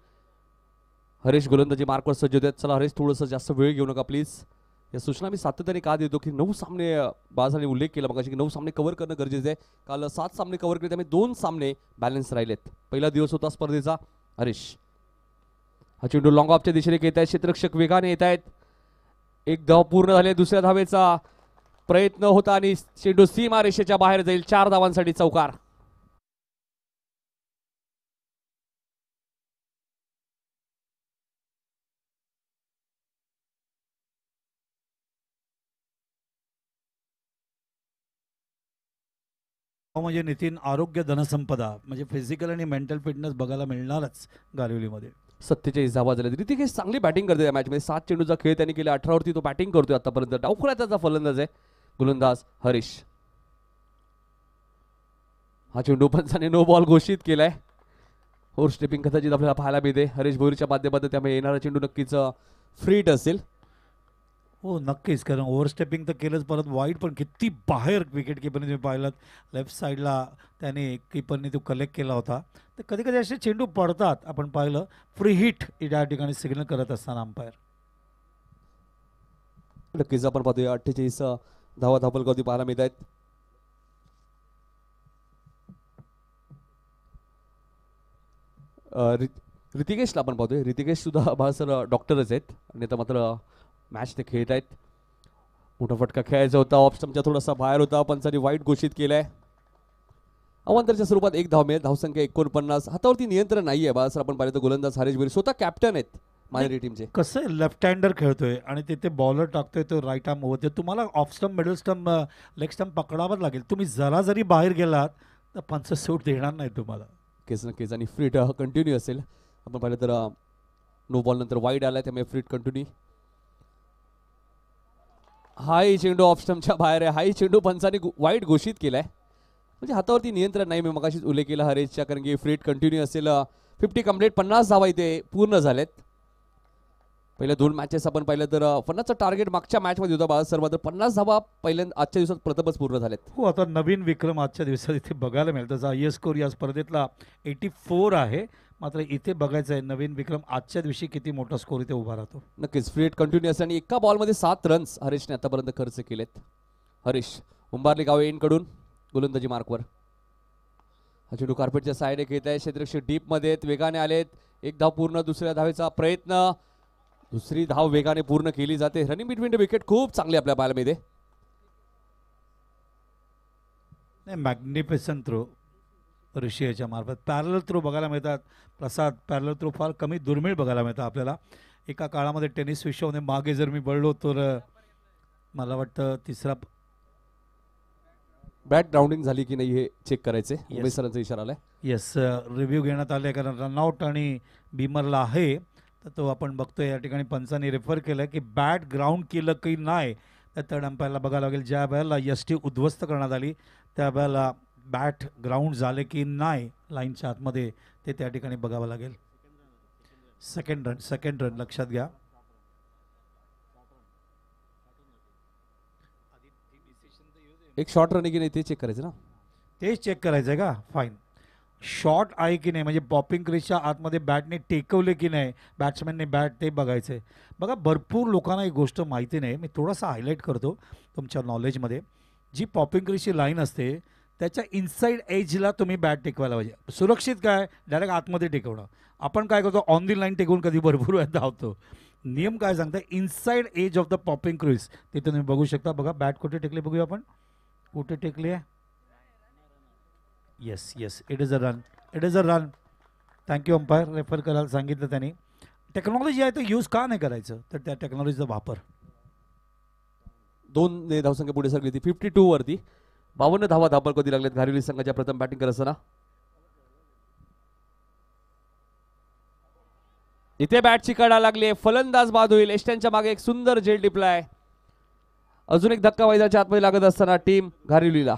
हरेश गोलंदाजी मार्कवर सज्ज देत चला हरेश थोडंसं जास्त वेळ घेऊ नका प्लीज या सूचना मी सातत्याने का देतो की नऊ सामने बाजाने उल्लेख केला मग की नऊ सामने कव्हर करणं गरजेचं आहे काल सात सामने कव्हर केले त्यामुळे दोन सामने बॅलन्स राहिलेत पहिला दिवस होता स्पर्धेचा हरीश हा चेंडू लॉंग ऑफच्या दिशेने येत आहेत क्षेत्रक्षक वेगाने येत आहेत एक धाव पूर्ण झाले दुसऱ्या धावेचा प्रयत्न होता आणि चेंडू सी मारेषेच्या बाहेर जाईल चार धावांसाठी चौकार हो, म्हणजे नितीन आरोग्य धनसंपदा म्हणजे फिजिकल आणि मेंटल फिटनेस बघायला मिळणारच गारिवलीमध्ये सत्तेचाळीस धावा झाल्या ऋतिकेश चांगली बॅटिंग करते या मॅचमध्ये सात चेंडूचा खेळ त्यांनी केला अठरावरती तो बॅटिंग करतोय आतापर्यंत डावखुळा त्याचा फलंदाज आहे गोलंदाज हरीश हा चेंडू पंचाने नो बॉल घोषित केलाय फोर स्टेपिंग कदाचित आपल्याला पाहायला मिळते हरीश भोरीच्या माध्यमातून त्यामुळे येणारा चेंडू नक्कीच फ्रीट असेल हो नक्कीच कारण स्टेपिंग तर केलंच परत वाईट पण किती बाहेर विकेट किपरने तुम्ही पाहिलं लेफ्ट साईडला त्याने किपरने तो कलेक्ट केला होता तर कधी कधी असे चेंडू पडतात आपण पाहिलं फ्री हिट या ठिकाणी सिग्नल करत असताना अंपायर नक्कीच आपण पाहतोय अठ्ठेचाळीस धावा कधी पाहायला मिळत आहेत रितिकेशला आपण पाहतोय ऋतिकेश सुद्धा सर डॉक्टरच आहेत आणि आता मात्र मॅच ते खेळत आहेत मोठा फटका खेळायचा होता ऑप्शनच्या थोडासा बाहेर होता पण जरी वाईट घोषित केलाय अवंतरच्या स्वरूपात एक धाव मिळेल धावसंख्या एकोणपन्नास हातावरती नियंत्रण नाही आहे बाळासर आपण पाहिलं तर गोलंदाज हरेश स्वतः कॅप्टन आहेत मायरी टीमचे कसं आहे लेफ्ट हँडर खेळतोय आणि तिथे बॉलर टाकतोय तो राईट आर्म ओव्हर तुम्हाला off stump middle stump leg stump पकडावंच लागेल तुम्ही जरा जरी बाहेर गेलात तर पंच सूट देणार नाही तुम्हाला केस नक्कीच आणि फ्रीट कंटिन्यू असेल आपण पाहिलं तर नो बॉल नंतर वाईट आला त्यामुळे फ्रीट कंटिन्यू हाय चेंडू ऑफ स्टम्पच्या बाहेर आहे हाय चेंडू पंचाने वाईट घोषित केलाय म्हणजे हातावरती नियंत्रण नाही मी मगाशीच उल्लेख केला हरेशच्या कारण की फ्रीट कंटिन्यू असेल फिफ्टी कंप्लीट पन्नास धावा इथे पूर्ण झालेत पहिल्या दोन मॅचेस आपण पाहिलं तर पन्नासचं टार्गेट मागच्या मॅचमध्ये होता बाळा सर्व तर पन्नास धावा पहिल्यांदा आजच्या दिवसात प्रथमच पूर्ण झालेत हो आता नवीन विक्रम आजच्या दिवसात इथे बघायला मिळेल त्याचा आय स्कोर या स्पर्धेतला एटी फोर आहे मात्र इथे बघायचं आहे नवीन विक्रम आजच्या दिवशी किती मोठा स्कोर इथे उभा राहतो नक्कीच फ्रीट कंटिन्युअस आणि एका बॉलमध्ये सात रन्स हरीशने आतापर्यंत खर्च केलेत हरीश उंबारली गाव इनकडून गोलंदाजी मार्कवर हा कार्पेटच्या साईडने घेत आहे क्षेत्रक्ष डीपमध्ये वेगाने आलेत एक धाव पूर्ण दुसऱ्या धावेचा प्रयत्न दुसरी धाव वेगाने पूर्ण केली जाते रनिंग बिटवीन द विकेट खूप चांगली आपल्या पाहायला मिळते नाही मॅग्निफिसन थ्रो ऋषियाच्या मार्फत पॅरल थ्रो बघायला मिळतात प्रसाद पॅरल थ्रो फार कमी दुर्मिळ बघायला मिळतात आपल्याला एका काळामध्ये टेनिस विश्वामध्ये मागे जर मी बळलो तर मला वाटतं तिसरा बॅट ग्राउंडिंग झाली की नाही हे चेक करायचे सरांचा इशारा आलाय येस रिव्ह्यू घेण्यात आले कारण रनआउट आणि बीमरला आहे तर तो आपण बघतोय या ठिकाणी पंचांनी रेफर केलं की बॅट ग्राउंड केलं की नाही तर थर्ड अंपायरला बघायला लागेल ज्या वेळेला टी उद्ध्वस्त करण्यात आली त्या वेळेला बॅट ग्राउंड झाले की नाही लाईनच्या आतमध्ये ते त्या ठिकाणी बघावं लागेल सेकंड रन सेकंड रन लक्षात घ्या एक शॉर्ट रन की नाही ते चेक करायचं ना तेच चेक करायचं आहे का फाईन शॉर्ट आहे की नाही म्हणजे पॉपिंग क्रिजच्या आतमध्ये बॅटने टेकवले की नाही बॅट्समॅनने बॅट ते बघायचं आहे बघा भरपूर लोकांना ही गोष्ट माहिती नाही मी थोडासा हायलाईट करतो तुमच्या नॉलेजमध्ये जी पॉपिंग क्रीजची लाईन असते त्याच्या इनसाईड एजला तुम्ही बॅट टेकवायला पाहिजे सुरक्षित काय डायरेक्ट आतमध्ये टेकवणं आपण काय करतो ऑन दी लाईन टेकवून कधी भरपूर वेळ धावतो नियम काय सांगता inside edge of the popping crease ते तुम्ही बघू शकता बघा बॅट कुठे टेकले बघूया आपण कुठे टेकले आहे yes yes it is a run it is a run thank you umpire refer करायला सांगितलं त्यांनी टेक्नॉलॉजी आहे तर यूज का नाही करायचं तर त्या टेक्नॉलॉजीचा वापर दोन धावसंख्या पुढे सरली होती फिफ्टी टू वरती बावन्न धावा धापर कधी लागल्यात घारिवली संघाच्या प्रथम बॅटिंग करत असताना इथे बॅट काढायला लागले फलंदाज बाद होईल एस्ट्यांच्या मागे एक सुंदर झेल डिप्लाय अजून एक धक्का वैदाच्या आतमध्ये लागत असताना टीम घारिवलीला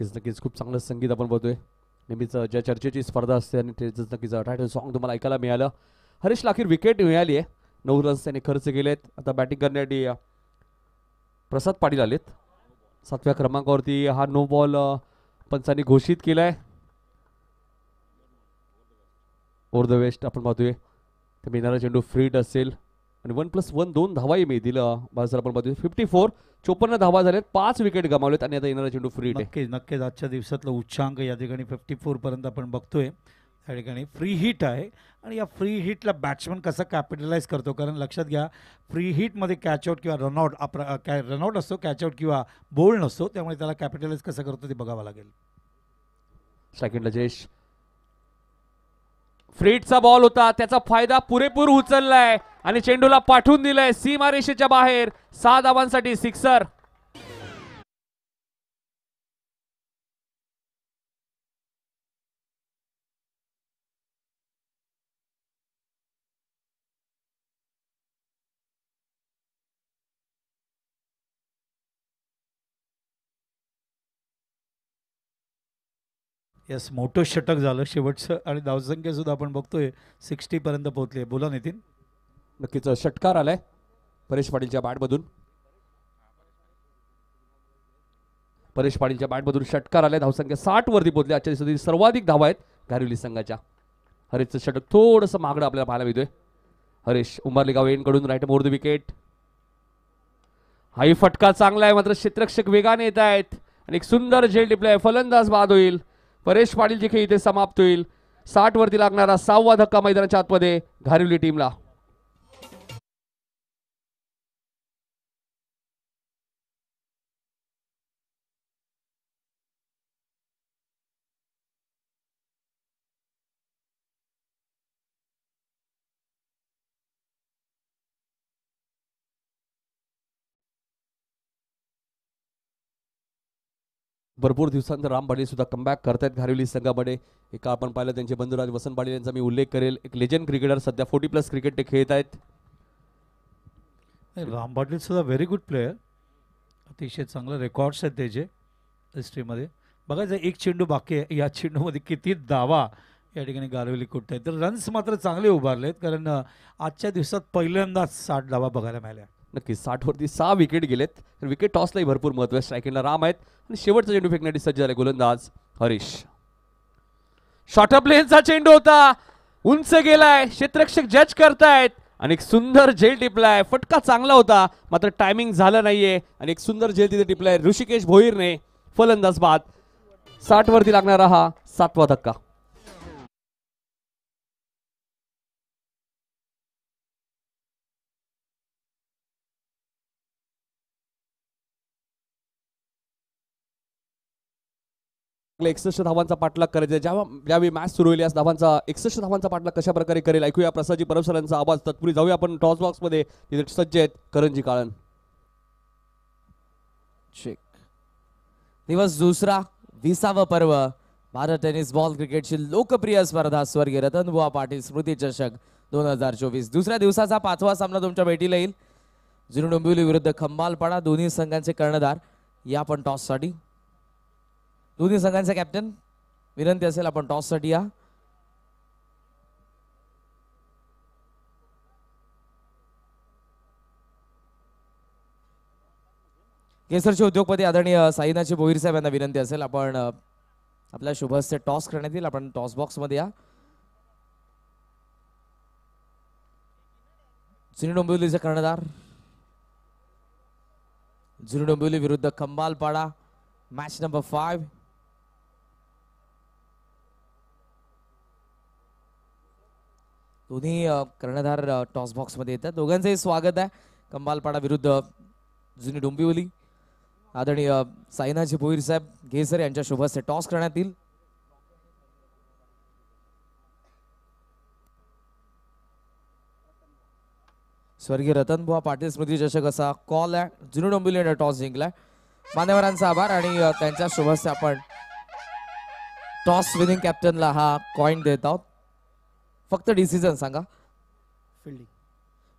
नक्कीच नक्कीच खूप चांगलं संगीत आपण बघतोय नेहमीच ज्या चर्चेची स्पर्धा असते आणि त्याचं नक्कीच टायटल सॉन्ग तुम्हाला ऐकायला मिळालं हरीश लाखीर विकेट मिळाली आहे नऊ रन्स त्यांनी खर्च केले आहेत आता बॅटिंग करण्यासाठी प्रसाद पाटील आलेत सातव्या क्रमांकावरती हा नो बॉल पंचांनी घोषित केला आहे ओर द वेस्ट आपण पाहतोय तर मिळणारा चेंडू फ्रीड असेल आणि वन प्लस वन दोन धावाही मिळतील जर आपण बघतो फिफ्टी फोर चोपन्न धावा झालेत पाच विकेट गमावलेत आणि आता येणारा चेंडू फ्री नक्कीच नक्कीच आजच्या दिवसातलं उच्चांक या ठिकाणी फिफ्टी फोरपर्यंत आपण बघतोय त्या ठिकाणी फ्री हिट आहे आणि या फ्री हिटला बॅट्समन कसा कॅपिटलाइज करतो कारण लक्षात घ्या फ्री हिटमध्ये कॅचआउट किंवा रनआउट आप कॅ रनआउट असतो कॅचआउट किंवा बोल नसतो त्यामुळे त्याला कॅपिटलाइज कसं करतो ते बघावं लागेल सेकंडला जयेश फ्रीटचा बॉल होता त्याचा फायदा पुरेपूर उचललाय आणि चेंडूला पाठवून दिलाय सीमारेषेच्या बाहेर सहा धावांसाठी सिक्सर यस मोठं षटक झालं शेवटचं आणि सुद्धा आपण बघतोय सिक्स्टीपर्यंत पोहोचली आहे बोला नितीन नक्कीच षटकार आलाय परेश पाटीलच्या बॅटमधून परेश पाटीलच्या बॅटमधून षटकार आलाय धावसंख्या साठ वरती पोहोचली आजच्या दिवसातील सर्वाधिक धाव आहेत घारिवली संघाच्या हरेशचं षटक थोडंसं महागडं आपल्याला पाहायला मिळतोय हरेश गाव कडून राईट मोर द विकेट हाही फटका चांगला आहे मात्र क्षेत्रक्षक वेगाने येत आहेत आणि एक सुंदर झेल टिपलाय फलंदाज बाद होईल परेश पाटील जिखे इथे समाप्त होईल साठ वरती लागणारा सहावा धक्का मैदानाच्या आतमध्ये घारिवली टीमला भरपूर दिवसांत राम पाटील सुद्धा कमबॅक करतायत घारिवली संघामध्ये एका आपण पाहिलं त्यांचे बंधुराज वसंत पाटील यांचा मी उल्लेख करेल एक लेजंड क्रिकेटर सध्या फोर्टी प्लस क्रिकेट ते खेळत आहेत राम पाटील सुद्धा व्हेरी गुड प्लेयर अतिशय चांगले रेकॉर्ड्स आहेत त्याचे हिस्ट्रीमध्ये बघायचं एक चेंडू बाकी आहे या चेंडूमध्ये किती दावा या ठिकाणी गारवली कुठे तर रन्स मात्र चांगले उभारले आहेत कारण आजच्या दिवसात पहिल्यांदाच साठ धावा बघायला मिळाल्या नक्की साठवरती सहा विकेट गेलेत तर विकेट टॉसलाही भरपूर महत्व आहे स्ट्रायकिंगला राम आहेत आणि शेवटचा चेंडू फेकण्यासाठी सज्ज झाले गोलंदाज हरीश शॉर्टअप लेनचा चेंडू होता उंच गेलाय क्षेत्रक्षक जज करतायत आणि एक सुंदर झेल टिपलाय फटका चांगला होता मात्र टायमिंग झालं नाहीये आणि एक सुंदर झेल तिथे टिपलाय ऋषिकेश भोईरने फलंदाज बाद साठवरती लागणारा हा सातवा धक्का एकसष्ट धावांचा पाठलाग करायचा ज्यावे ज्यावेळी मॅच सुरू होईल या धावांचा एकसष्ट धावांचा पाठलाग कशा प्रकारे करेल ऐकूया प्रसादजी परमसरांचा आवाज तत्पुरी जाऊया आपण टॉस बॉक्स मध्ये तिथे सज्ज आहेत करंजी काळण दिवस दुसरा विसावं पर्व भारत टेनिस बॉल क्रिकेटची लोकप्रिय स्पर्धा स्वर्गीय रतन पाटील स्मृती चषक दोन हजार चोवीस दुसऱ्या दिवसाचा पाचवा सामना तुमच्या भेटीला येईल जुनू डोंबिवली विरुद्ध खंबालपाडा दोन्ही संघांचे कर्णधार या पण टॉससाठी दोन्ही संघांचा कॅप्टन विनंती असेल आपण टॉससाठी या केसरचे उद्योगपती आदरणीय साईनाचे बोईर साहेब यांना विनंती असेल आपण आपल्या शुभस्य टॉस करण्यात येईल आपण टॉस बॉक्समध्ये या जुनी डोंबिवलीचे कर्णधार जुनी डोंबिवली विरुद्ध खंबालपाडा मॅच नंबर फाईव्ह दोन्ही कर्णधार टॉस बॉक्समध्ये येतात दोघांचंही स्वागत आहे कंबालपाडा विरुद्ध जुनी डोंबिवली आदरणीय साईनाजी भोईर साहेब घेसर यांच्या शुभस्ते टॉस करण्यात येईल स्वर्गीय रतन बुवा पाटील स्मृती चषक असा कॉल आहे जुनी यांना टॉस जिंकलाय मान्यवरांचा आभार आणि त्यांच्या शुभस्ते आपण टॉस विनिंग कॅप्टनला हा कॉईन देत आहोत फक्त डिसिजन सांगा फिल्डिंग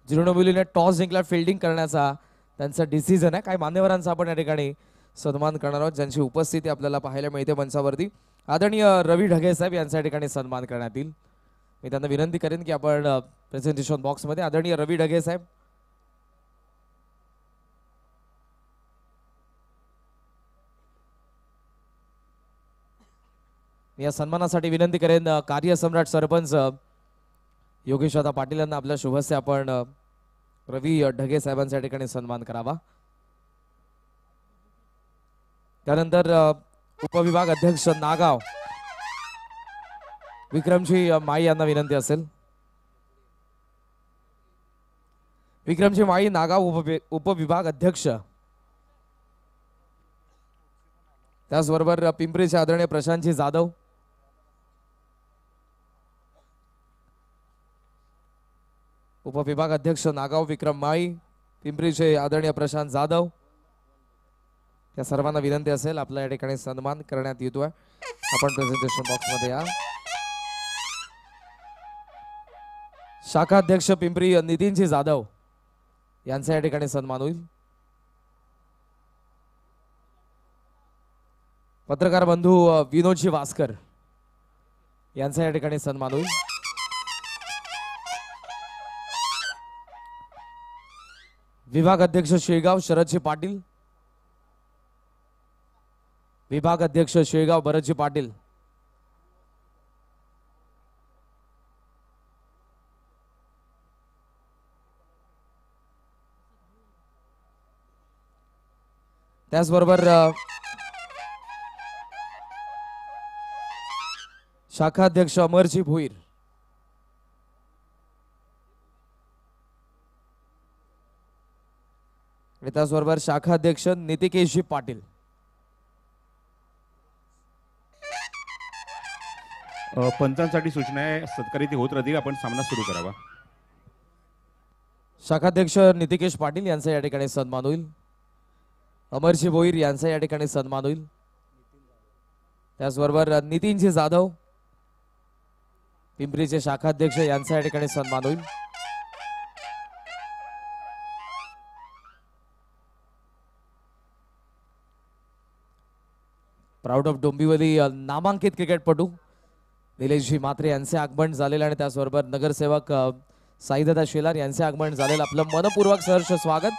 जिरोनोबिलीने टॉस जिंकला फिल्डिंग करण्याचा त्यांचा डिसिजन आहे काही मान्यवरांचा आपण या ठिकाणी सन्मान करणार आहोत ज्यांची उपस्थिती आपल्याला पाहायला मिळते मंचावरती आदरणीय रवी ढगे साहेब यांच्या ठिकाणी सन्मान करण्यात येईल मी त्यांना विनंती करेन की आपण प्रेझेंटेशन बॉक्समध्ये आदरणीय रवी ढगे साहेब या सन्मानासाठी विनंती करेन कार्यसम्राट सरपंच योगेशदादा पाटील यांना आपल्या शुभस्य आपण रवी ढगे साहेबांच्या ठिकाणी सन्मान करावा त्यानंतर उपविभाग अध्यक्ष नागाव विक्रमजी माई यांना विनंती असेल विक्रमजी माई नागाव उपविभाग अध्यक्ष त्याचबरोबर पिंपरीचे आदरणीय प्रशांतजी जाधव उपविभाग अध्यक्ष नागाव विक्रम माई पिंपरीचे आदरणीय प्रशांत जाधव या सर्वांना विनंती असेल आपल्या या ठिकाणी सन्मान करण्यात येतोय आपण प्रेझेंटेशन या शाखा अध्यक्ष पिंपरी नितीनजी जाधव यांचा या ठिकाणी सन्मान होईल पत्रकार बंधू विनोदजी वास्कर यांचा या ठिकाणी सन्मान होईल विभाग अध्यक्ष शेगाव शरदजी पाटील विभाग अध्यक्ष शेगाव भरतजी पाटील त्याचबरोबर शाखा अध्यक्ष अमरजी भोईर आणि त्याचबरोबर शाखाध्यक्ष नितिकेशजी पाटील पंचांसाठी सूचना आहे ती होत राहतील आपण सामना सुरू करावा शाखाध्यक्ष नितिकेश पाटील यांचा या ठिकाणी सन्मान होईल अमरजी भोईर यांचा या ठिकाणी सन्मान होईल त्याचबरोबर नितीनजी जाधव पिंपरीचे शाखाध्यक्ष यांचा या ठिकाणी सन्मान होईल प्राऊड ऑफ डोंबिवली नामांकित क्रिकेटपटू निलेशजी मात्रे यांचे आगमन झालेलं आणि त्याचबरोबर नगरसेवक साईदादा शेलार यांचे आगमन झालेलं आपलं मनपूर्वक सहर्ष स्वागत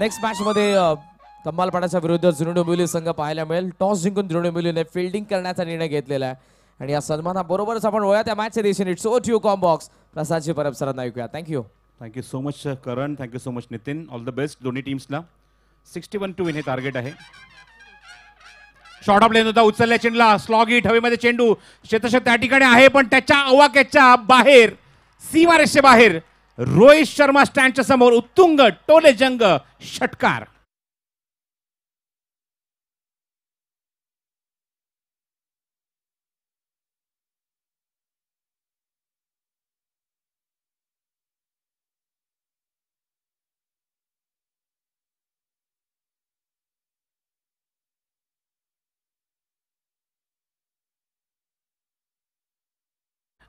नेक्स्ट मॅचमध्ये कम्मालपाडाच्या विरुद्ध जुनी डोंबिवली संघ पाहायला मिळेल टॉस जिंकून जुनी डोंबिवलीने फिल्डिंग करण्याचा निर्णय घेतलेला आहे आणि या सन्मानाबरोबरच आपण वळूया त्या मॅचच्या दिशेने it's over to comm box प्रसादजी परब सरांना ऐकूया thank you thank you so much Karan thank you so much Nitin all the best दोन्ही टीम्सला सिक्स्टी वन टू विन हे टार्गेट आहे शॉर्ट ऑफ लेन होता उचलल्या चेंडूला स्लॉगीट हवेमध्ये चेंडू शेतशत त्या ठिकाणी आहे पण त्याच्या अवाक्याच्या बाहेर सीमारेषे बाहेर रोहित शर्मा स्टँडच्या समोर उत्तुंग टोले जंग षटकार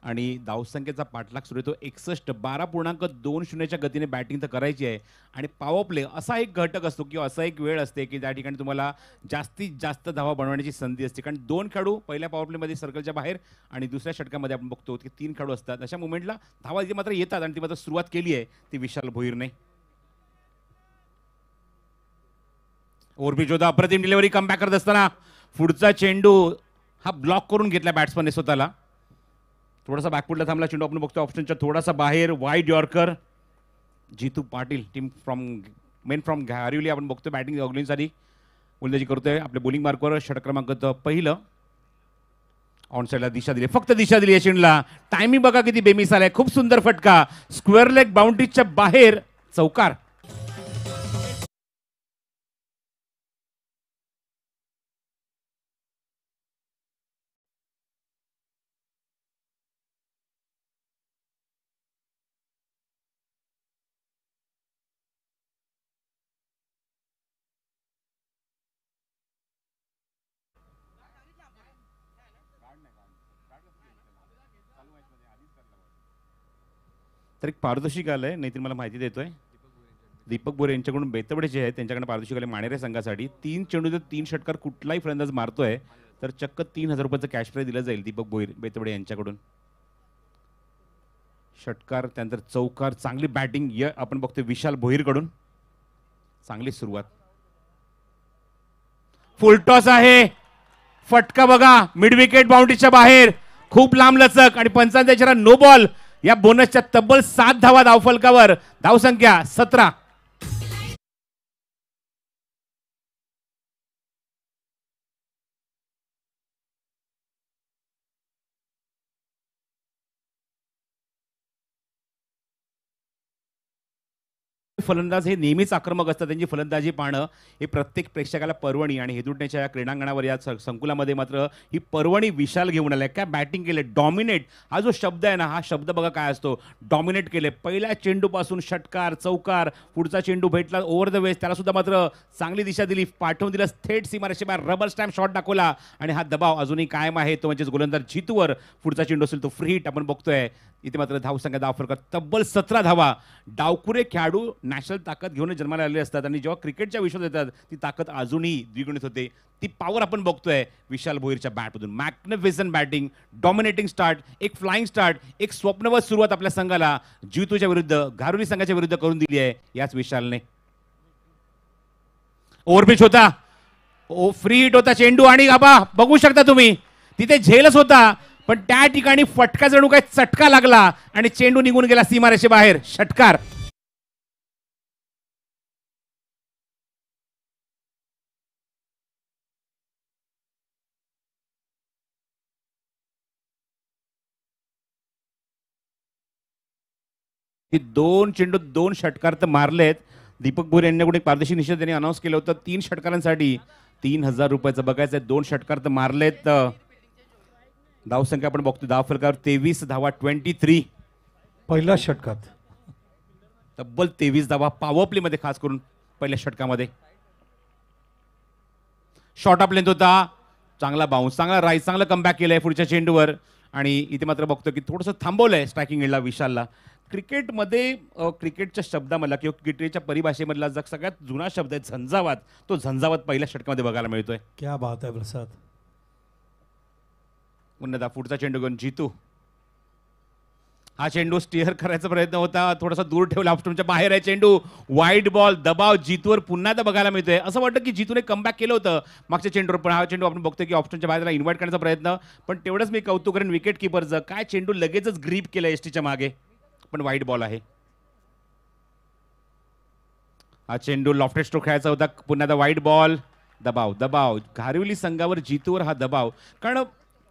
आणि धावसंख्येचा पाठलाग सुरू येतो एकसष्ट बारा पूर्णांक दोन शून्यच्या गतीने बॅटिंग तर करायची आहे आणि पॉवर प्ले असा एक घटक असतो किंवा असा एक वेळ असते की त्या ठिकाणी तुम्हाला जास्तीत जास्त धावा बनवण्याची संधी असते कारण दोन खेळाडू पहिल्या पॉवर सर्कलच्या बाहेर आणि दुसऱ्या षटकामध्ये आपण बघतो की तीन खेळाडू असतात अशा मुवमेंटला धावा जी मात्र येतात आणि ती मात्र सुरुवात केली आहे ती विशाल भोईरने ओरबी जोधा अप्रतिम डिलिव्हरी कम बॅक करत असताना पुढचा चेंडू हा ब्लॉक करून घेतला बॅट्समनने स्वतःला थोडासा बॅकफुटला थांबला चेंडू आपण बघतो ऑप्शनच्या थोडासा बाहेर wide yorker Jitu Patil team from मेन फ्रॉम घारिवली आपण बघतो बॅटिंग साठी गोलंदाजी करतोय आपले बोलिंग मार्कवर षट क्रमांक पहिलं ऑन साईडला दिशा दिली फक्त दिशा दिली या चेंडूला टायमिंग बघा किती बेमिसाल आहे खूप सुंदर फटका स्क्वेअर लेग बाउंड्रीच्या बाहेर चौकार तर एक पारदर्शिक आलं आहे नाहीतर मला माहिती देतोय दीपक बोरे यांच्याकडून बेतबडे जे आहेत त्यांच्याकडे पारितोषिक आले माणेरे संघासाठी तीन जर तीन षटकार कुठलाही फलंदाज मारतोय तर चक्क तीन हजार रुपयाचं कॅश प्राईज दिलं जाईल दीपक बोईर बेतबडे यांच्याकडून षटकार त्यानंतर चौकार चांगली बॅटिंग य आपण बघतोय विशाल भोईरकडून चांगली सुरुवात फुलटॉस आहे फटका बघा मिड विकेट बाउंड्रीच्या बाहेर खूप लांब लचक आणि पंचांच्या नो बॉल या बोनसच्या तब्बल सात धावा धावफलकावर धावसंख्या सतरा फलंदाज हे नेहमीच आक्रमक असतात त्यांची फलंदाजी पाहणं हे प्रत्येक प्रेक्षकाला पर्वणी आणि हेदुटण्याच्या या क्रीडांगणावर या संकुलामध्ये मात्र ही पर्वणी विशाल घेऊन आल्या काय बॅटिंग केले डॉमिनेट हा जो शब्द आहे ना हा शब्द बघा काय असतो डॉमिनेट केले पहिल्या चेंडूपासून षटकार चौकार पुढचा चेंडू भेटला ओव्हर द वेस्ट त्याला सुद्धा मात्र चांगली दिशा दिली पाठवून दिला थेट सीमारेषेबाहेर रबर स्टॅम्प शॉट दाखवला आणि हा दबाव अजूनही कायम आहे तो म्हणजेच गोलंदाज जितूवर पुढचा चेंडू असेल तो फ्री हिट आपण बघतोय इथे मात्र धाव संख्या धाव फरक तब्बल सतरा धावा डावकुरे खेळाडू नॅशनल ताकद घेऊन जन्माला आलेले असतात आणि जेव्हा क्रिकेटच्या विश्वात येतात ती ताकद अजूनही द्विगुणित होते ती पावर आपण बघतोय विशाल भोईरच्या बॅटमधून मॅग्निफिसन बॅटिंग डॉमिनेटिंग स्टार्ट एक फ्लाइंग स्टार्ट एक स्वप्नवत सुरुवात आपल्या संघाला जितूच्या विरुद्ध घारुली संघाच्या विरुद्ध करून दिली आहे याच विशालने ओव्हरपिच होता ओ फ्री हिट होता चेंडू आणि बाबा बघू शकता तुम्ही तिथे झेलच होता पण त्या ठिकाणी फटका जणू काय चटका लागला आणि चेंडू निघून गेला सीमारेषे बाहेर षटकार की दोन चेंडू दोन षटकार तर मारलेत दीपक भोरे यांनी कुठे पारदर्शी निषेध त्यांनी अनाऊन्स केलं होतं तीन षटकारांसाठी तीन हजार रुपयाचं बघायचं दोन षटकार तर मारलेत संख्या आपण बघतो दहा फलकावर तेवीस धावा ट्वेंटी थ्री पहिल्या षटकात तब्बल तेवीस धावा पॉवर मध्ये खास करून पहिल्या षटकामध्ये शॉर्ट अप लेंथ होता चांगला बाउन्स चांगला राईस चांगलं कमबॅक केलंय पुढच्या चेंडूवर आणि इथे मात्र बघतो की थोडंसं थांबवलंय स्ट्रायकिंग विशालला क्रिकेटमध्ये क्रिकेटच्या शब्दामधला किंवा क्रिकेटच्या परिभाषेमधला जर सगळ्यात जुना शब्द आहे झंझावात तो झंझावात पहिल्या षटकामध्ये बघायला मिळतोय क्या बात आहे प्रसाद उन्नदा पुढचा चेंडू घेऊन जितू हा चेंडू स्टिअर करायचा प्रयत्न होता थोडासा दूर ठेवला ऑप्स्टमच्या बाहेर आहे चेंडू वाईट बॉल दबाव जितूवर पुन्हा एकदा बघायला मिळतोय असं वाटतं की जितूने बॅक केलं होतं मागच्या चेंडूवर पण हा चेंडू आपण बघतोय की ऑप्शनच्या बाहेर इन्व्हाइट करण्याचा प्रयत्न पण तेवढंच मी कौतुक करेन विकेट किपरचं काय चेंडू लगेचच ग्रीप केलं एसटीच्या मागे पण वाईट बॉल आहे हा चेंडू लॉफ्टेड स्ट्रोक खेळायचा होता पुन्हा वाईट बॉल दबाव दबाव घारिवली संघावर जीतूवर हा दबाव कारण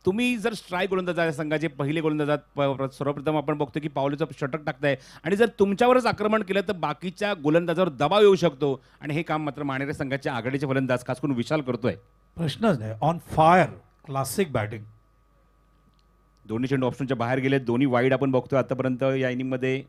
तुम्ही जर स्ट्राईक गोलंदाजा संघाचे पहिले गोलंदाजात सर्वप्रथम आपण बघतो की पावलेचं षटक टाकताय आणि जर तुमच्यावरच आक्रमण केलं तर बाकीच्या गोलंदाजावर दबाव येऊ शकतो आणि हे काम मात्र मानेरे संघाच्या आघाडीचे फलंदाज खास करून विशाल करतोय प्रश्नच नाही ऑन फायर क्लासिक बॅटिंग दोन्ही चेंडू ऑप्शनच्या बाहेर गेले दोन्ही वाईड आपण बघतोय आतापर्यंत या इनिंगमध्ये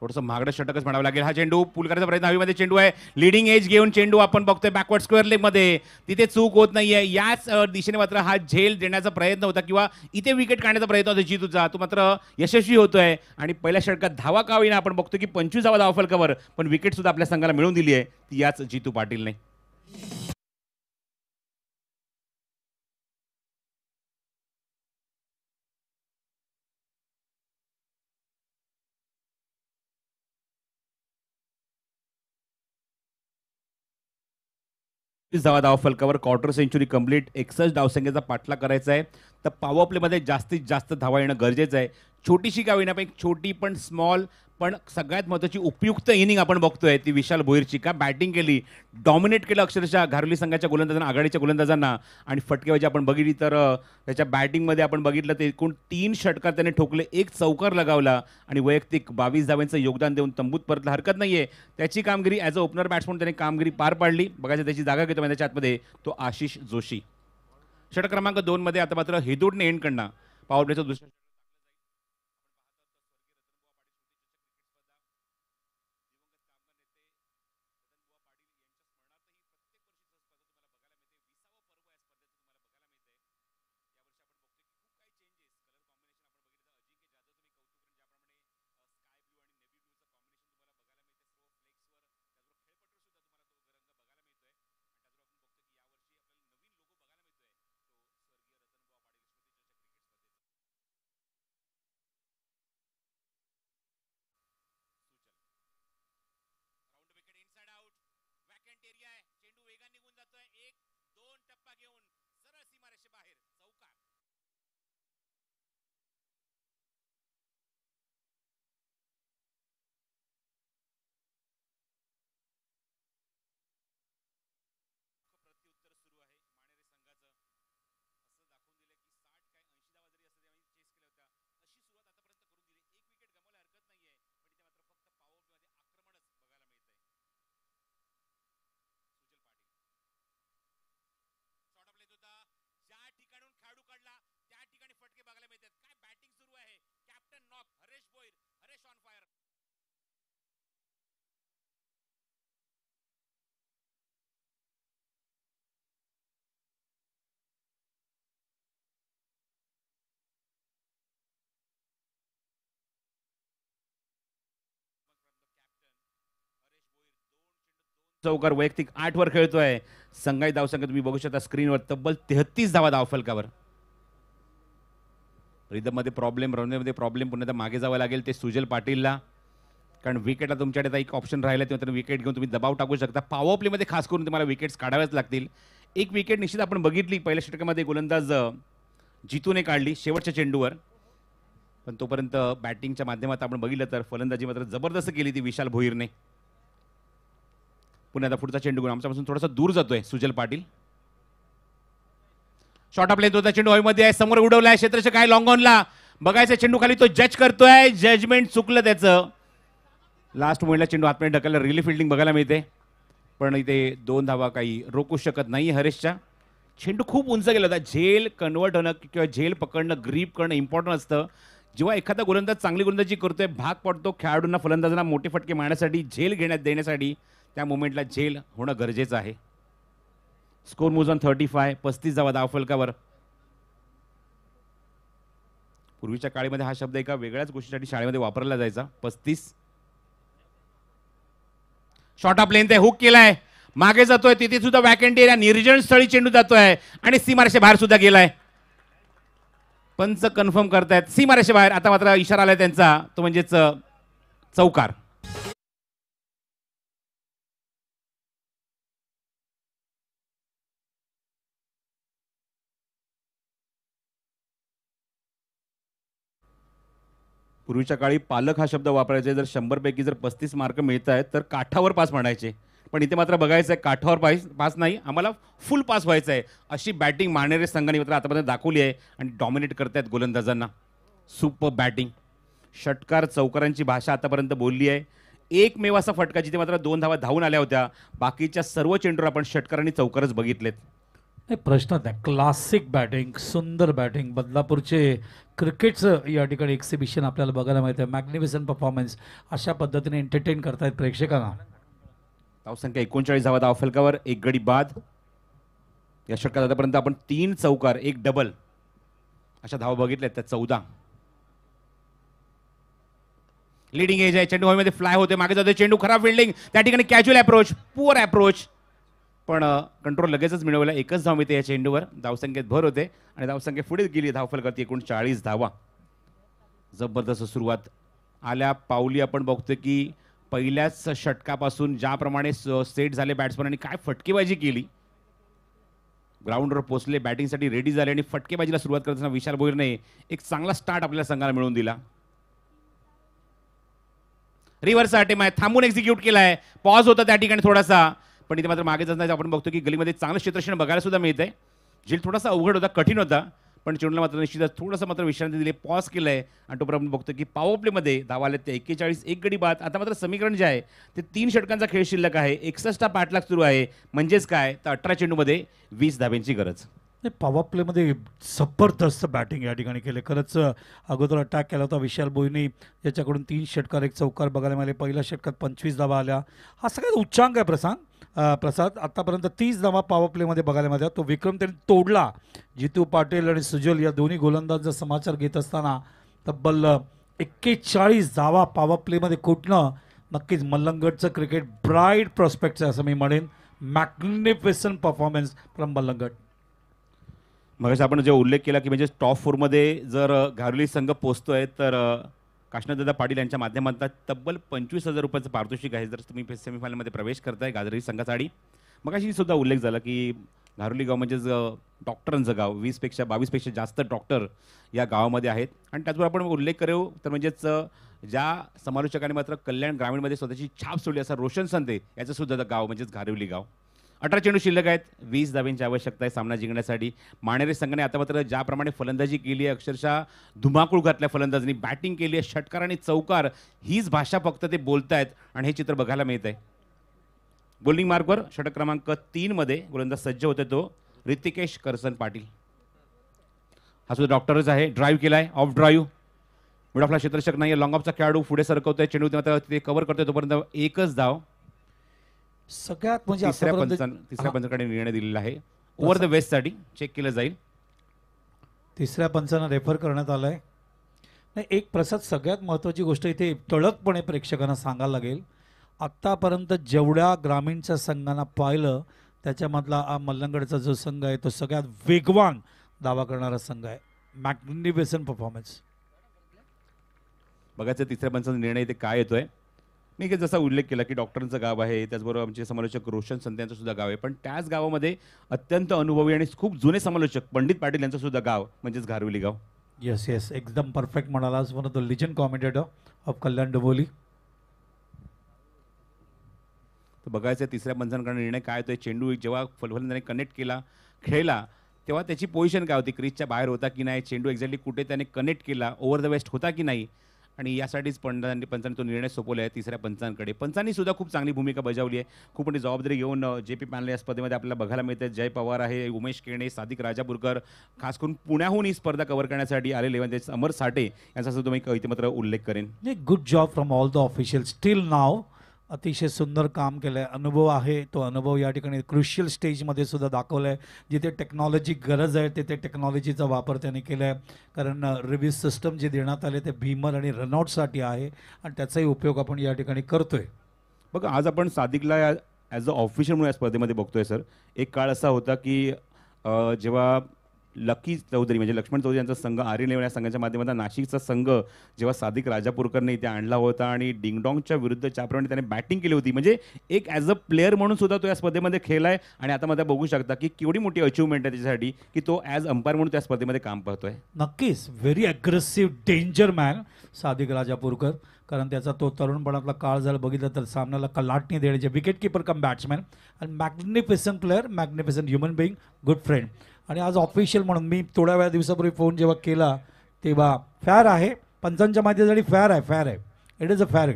थोडंसं महागडं षटकच म्हणावं लागेल हा चेंडू पूल करायचा प्रयत्न हवीमध्ये चेंडू आहे लिडिंग एज घेऊन चेंडू आपण बघतोय बॅकवर्ड स्क्वेअर मध्ये तिथे चूक होत नाही आहे याच दिशेने मात्र हा झेल देण्याचा प्रयत्न होता किंवा इथे विकेट काढण्याचा प्रयत्न होता जितूचा तो मात्र यशस्वी होतोय आणि पहिल्या षटकात धावा का होईना आपण बघतो की पंचवीस धावा धावा फलकावर पण विकेट सुद्धा आपल्या संघाला मिळून दिली आहे ती याच जितू पाटीलने धावा धाव फलकावर क्वार्टर सेंचुरी कम्प्लीट एकसष्ट धावसंख्येचा पाठला करायचा आहे तर पावर प्लेमध्ये जास्तीत जास्त धावा येणं गरजेचं आहे छोटीशी का होईना पण छोटी पण स्मॉल पण सगळ्यात महत्त्वाची उपयुक्त इनिंग आपण बघतोय ती विशाल भोईरची का बॅटिंग केली डॉमिनेट केलं अक्षरशः घारुली संघाच्या गोलंदाजांना आघाडीच्या गोलंदाजांना आणि फटकेबाजी आपण बघितली तर त्याच्या बॅटिंगमध्ये आपण बघितलं ते एकूण तीन षटकार त्याने ठोकले एक चौकार लगावला आणि वैयक्तिक बावीस धाव्यांचं योगदान देऊन तंबूत परतला हरकत नाही आहे त्याची कामगिरी ॲज अ ओपनर बॅट्समन त्याने कामगिरी पार पाडली बघायचं त्याची जागा घेतो त्याच्या आतमध्ये तो आशिष जोशी क्रमांक दोनमध्ये आता मात्र हेदोडने एंड करणं दुसरा বাহির चौकार वैयक्तिक आठ वर खेळतोय संघाई धावसंख्या तुम्ही बघू शकता स्क्रीनवर तब्बल तेहत्तीस धावा धावफलकावर रिदममध्ये प्रॉब्लेम रनवेमध्ये प्रॉब्लेम पुन्हा मागे जावं लागेल ते सुजल पाटीलला कारण विकेटला तुमच्याकडे एक ऑप्शन राहिला तेव्हा तर विकेट घेऊन तुम्ही दबाव टाकू शकता पॉवर प्लेमध्ये खास करून तुम्हाला विकेट्स काढाव्याच लागतील एक विकेट निश्चित आपण बघितली पहिल्या षटकामध्ये गोलंदाज जितूने काढली शेवटच्या चेंडूवर पण तोपर्यंत बॅटिंगच्या माध्यमात आपण बघितलं तर फलंदाजी मात्र जबरदस्त केली ती विशाल भोईरने आता पुढचा चेंडू गुण आमच्यापासून थोडासा दूर जातोय सुजल पाटील शॉर्ट आपल्या तो चेंडू हवेमध्ये आहे समोर उडवलाय क्षेत्रक्षक ऑन ला बघायचा चेंडू खाली तो जज करतोय जजमेंट चुकलं त्याचं लास्ट मुलीला चेंडू आतमध्ये ढकलला रिली फिल्डिंग बघायला मिळते पण इथे दोन धावा काही रोकू शकत नाही हरेशच्या चेंडू खूप उंच गेला होता झेल कन्वर्ट होणं किंवा झेल पकडणं ग्रीप करणं इम्पॉर्टंट असतं जेव्हा एखादा गोलंदाज चांगली गोलंदाजी करतोय भाग पडतो खेळाडूंना फलंदाजांना मोठे फटके मारण्यासाठी झेल घेण्यात देण्यासाठी त्या मुवमेंटला झेल होणं गरजेचं आहे स्कोर मोजन थर्टी फाय पस्तीस जावा दहा फलकावर पूर्वीच्या काळीमध्ये हा शब्द एका वेगळ्याच गोष्टीसाठी शाळेमध्ये वापरला जायचा पस्तीस शॉर्ट ऑफ लेन ते हुक केलाय मागे जातोय तिथे सुद्धा वॅकेंट एरिया निर्जन स्थळी चेंडू जातोय आणि सीमारेशे बाहेर सुद्धा गेलाय पंच कन्फर्म करतायत सीमारेशे बाहेर आता मात्र इशारा आलाय त्यांचा तो म्हणजेच चौकार पूर्वीच्या काळी पालक हा शब्द वापरायचे जर शंभरपैकी जर पस्तीस मार्क मिळत आहेत तर काठावर पास म्हणायचे पण इथे मात्र बघायचं आहे काठावर पास पास नाही आम्हाला फुल पास व्हायचं आहे अशी बॅटिंग मारणारे संघाने मात्र आतापर्यंत दाखवली आहे आणि डॉमिनेट करत आहेत गोलंदाजांना सुपर बॅटिंग षटकार चौकारांची भाषा आतापर्यंत बोलली आहे एक असा फटका जिथे मात्र दोन धावा धावून आल्या होत्या बाकीच्या सर्व चेंडूवर आपण षटकार चौकारच बघितलेत नाही प्रश्न नाही क्लासिक बॅटिंग सुंदर बॅटिंग बदलापूरचे क्रिकेटचं या ठिकाणी एक्सिबिशन आपल्याला बघायला मिळतं मॅग्निफिसन परफॉर्मन्स अशा पद्धतीने एंटरटेन करतायत प्रेक्षकांना धावसंख्या एकोणचाळीस धावा धाव फलकावर एक गडी बाद या षटकात आतापर्यंत आपण तीन चौकार एक डबल अशा धावा बघितल्या त्या चौदा लिडिंग एज आहे चेंडू हवेमध्ये फ्लाय होते मागे जाते चेंडू खराब फिल्डिंग त्या ठिकाणी कॅज्युअल अप्रोच पुअर अप्रोच पण कंट्रोल लगेचच मिळवला एकच धाव मिळते या चेंडूवर धावसंख्येत भर होते आणि धावसंख्या पुढेच गेली धावफल करते एकूण चाळीस धावा जबरदस्त सुरुवात आल्या पावली आपण बघतो की पहिल्याच षटकापासून ज्याप्रमाणे सेट झाले बॅट्समन आणि काय फटकेबाजी केली ग्राउंडवर पोचले बॅटिंगसाठी रेडी झाले आणि फटकेबाजीला सुरुवात करत असताना विशाल भोईरने एक चांगला स्टार्ट आपल्या संघाला मिळवून दिला रिव्हर्स अटेम आहे थांबून एक्झिक्यूट केलाय पॉज होता त्या ठिकाणी थोडासा पण इथे मात्र मागे जाताना आपण बघतो की गलीमध्ये चांगलं क्षेत्रक्षण बघायला सुद्धा आहे जेल थोडासा अवघड होता कठीण होता पण चेंडूला मात्र निश्चितच थोडंसं मात्र विश्रांती दिली पॉज केलं आहे आणि तोपर्यंत आपण बघतो की पावर प्लेमध्ये धावा आले ते एक्केचाळीस एक गडी बाद आता मात्र समीकरण जे आहे ते तीन षटकांचा खेळ शिल्लक आहे एकसष्ट पाठलाग सुरू आहे म्हणजेच काय तर अठरा चेंडूमध्ये वीस धाब्यांची गरज पॉवर प्लेमध्ये जबरदस्त बॅटिंग या ठिकाणी केले खरंच अगोदर अटॅक केला होता विशाल बोईने याच्याकडून तीन षटकार एक चौकार बघायला मिळाले पहिल्या षटकात पंचवीस धावा आल्या हा सगळ्यात उच्चांक आहे प्रसांग प्रसाद आत्तापर्यंत तीस धावा पॉवर प्लेमध्ये बघायला मिळतात तो विक्रम त्यांनी तोडला जितू पाटील आणि सुजल या दोन्ही गोलंदाजचा समाचार घेत असताना तब्बल एक्केचाळीस धावा पॉवर प्लेमध्ये कुठणं नक्कीच मल्लंगडचं क्रिकेट ब्राईट प्रॉस्पेक्टचं असं मी म्हणेन मॅग्निफिसन परफॉर्मन्स फ्रॉम मल्लंगड मग आपण जे उल्लेख केला की म्हणजे टॉप फोरमध्ये जर घारुली संघ आहे तर काश्नाथदा पाटील यांच्या माध्यमातून तब्बल पंचवीस हजार रुपयाचं पारितोषिक आहे जर तुम्ही सेमीफायनलमध्ये प्रवेश करताय गाजरी संघासाठी मग अशी सुद्धा उल्लेख झाला की घारुली गाव म्हणजेच डॉक्टरांचं गाव वीसपेक्षा बावीसपेक्षा जास्त डॉक्टर या गावामध्ये आहेत आणि त्याचबरोबर आपण उल्लेख करू तर म्हणजेच ज्या समालोचकाने मात्र कल्याण ग्रामीणमध्ये स्वतःची छाप सोडली असा रोशन संदे याचं सुद्धा गाव म्हणजेच घारिवली गाव अठरा चेंडू शिल्लक आहेत वीस धावींची आवश्यकता आहे सामना जिंकण्यासाठी मानेरे संघाने आता मात्र ज्याप्रमाणे फलंदाजी केली आहे अक्षरशः धुमाकूळ घातल्या फलंदाजांनी बॅटिंग केली आहे षटकार आणि चौकार हीच भाषा फक्त ते बोलत आहेत आणि हे चित्र बघायला मिळत आहे बोलिंग मार्गवर षटक क्रमांक तीनमध्ये गोलंदाज सज्ज होते तो ऋतिकेश करसन पाटील हा सुद्धा डॉक्टरच आहे ड्राईव्ह केलाय ऑफ ड्राईव्ह मिडॉफला क्षेत्रशक नाही आहे लॉंग ऑफचा खेळाडू पुढे सरकवतोय चेंडू मात्र ते कव्हर करतोय तोपर्यंत एकच धाव सगळ्यात म्हणजे तिसऱ्या पंचान तिसऱ्या पंचाकडे निर्णय दिलेला आहे ओव्हर द वेस्ट साठी चेक केलं जाईल तिसऱ्या पंचांना रेफर करण्यात आलं आहे नाही एक प्रसाद सगळ्यात महत्त्वाची गोष्ट इथे टळकपणे प्रेक्षकांना सांगायला लागेल आत्तापर्यंत जेवढ्या ग्रामीणच्या संघांना पाहिलं त्याच्यामधला मल्लंगडचा जो संघ आहे तो सगळ्यात वेगवान दावा करणारा संघ आहे मॅग्निफिसन परफॉर्मन्स बघायचं तिसऱ्या पंचाचा निर्णय इथे काय येतोय मी जसा उल्लेख केला की डॉक्टरांचं गाव आहे त्याचबरोबर आमचे समालोचक रोशन संत यांचं सुद्धा गाव आहे पण त्याच गावामध्ये अत्यंत अनुभवी आणि खूप जुने समालोचक पंडित पाटील यांचं सुद्धा गाव म्हणजेच घारवली गाव येस येस एकदम परफेक्ट म्हणाला one of the legend commentator of Kalyan Dombivli तर बघायचं तिसऱ्या पंचांकडे निर्णय काय होतोय चेंडू जेव्हा फलफलंदाने कनेक्ट केला खेळला तेव्हा त्याची पोझिशन काय होती क्रीजच्या बाहेर होता की नाही चेंडू एक्झॅक्टली कुठे त्याने कनेक्ट केला ओव्हर द वेस्ट होता की नाही आणि यासाठीच पंडांनी पंचांनी तो निर्णय सोपवला आहे तिसऱ्या पंचांकडे पंचांनी सुद्धा खूप चांगली भूमिका बजावली आहे खूप मोठी जबाबदारी घेऊन जे पी पॅनल या स्पर्धेमध्ये आपल्याला बघायला मिळते जय पवार आहे उमेश केणे सादिक राजापूरकर खास करून पुण्याहून ही स्पर्धा कव्हर करण्यासाठी आलेले म्हणजे अमर साठे यांचा सुद्धा मी मात्र उल्लेख करेन good job from all the official स्टील नाव अतिशय सुंदर काम केलं आहे अनुभव आहे तो अनुभव या ठिकाणी क्रुशियल स्टेजमध्ये सुद्धा दाखवला आहे जिथे टेक्नॉलॉजी गरज आहे तिथे टेक्नॉलॉजीचा वापर त्यांनी केला आहे कारण रिव्ह्यू सिस्टम जे देण्यात आले ते भीमर आणि रनआउटसाठी आहे आणि त्याचाही उपयोग आपण या ठिकाणी करतो आहे बघा आज आपण सादिकला ॲज अ ऑफिशियल म्हणून या स्पर्धेमध्ये आहे सर एक काळ असा होता की जेव्हा लकी चौधरी म्हणजे लक्ष्मण चौधरी यांचा संघ आर्य लेवण या संघाच्या माध्यमातून नाशिकचा संघ जेव्हा सादिक राजापूरकरने इथे आणला होता आणि डिंगडॉंगच्या विरुद्ध ज्याप्रमाणे त्याने बॅटिंग केली होती म्हणजे एक ॲज अ प्लेअर म्हणून सुद्धा तो या स्पर्धेमध्ये खेळलाय आहे आणि आता मध्ये बघू शकता की केवढी मोठी अचिव्हमेंट आहे त्याच्यासाठी की तो ॲज अंपायर म्हणून त्या स्पर्धेमध्ये काम पाहतोय नक्कीच very aggressive danger man Sadik Rajapurkar कारण त्याचा तो तरुणपणातला काळ जर बघितला तर सामन्याला कलाटणी देण्याचे विकेट किपर कम बॅट्समॅन आणि magnificent player magnificent human being good friend आणि आज ऑफिशियल म्हणून मी थोड्या वेळा दिवसापूर्वी फोन जेव्हा केला तेव्हा फॅर आहे पंचांच्या माहितीसाठी फॅर आहे फॅर आहे it is a fair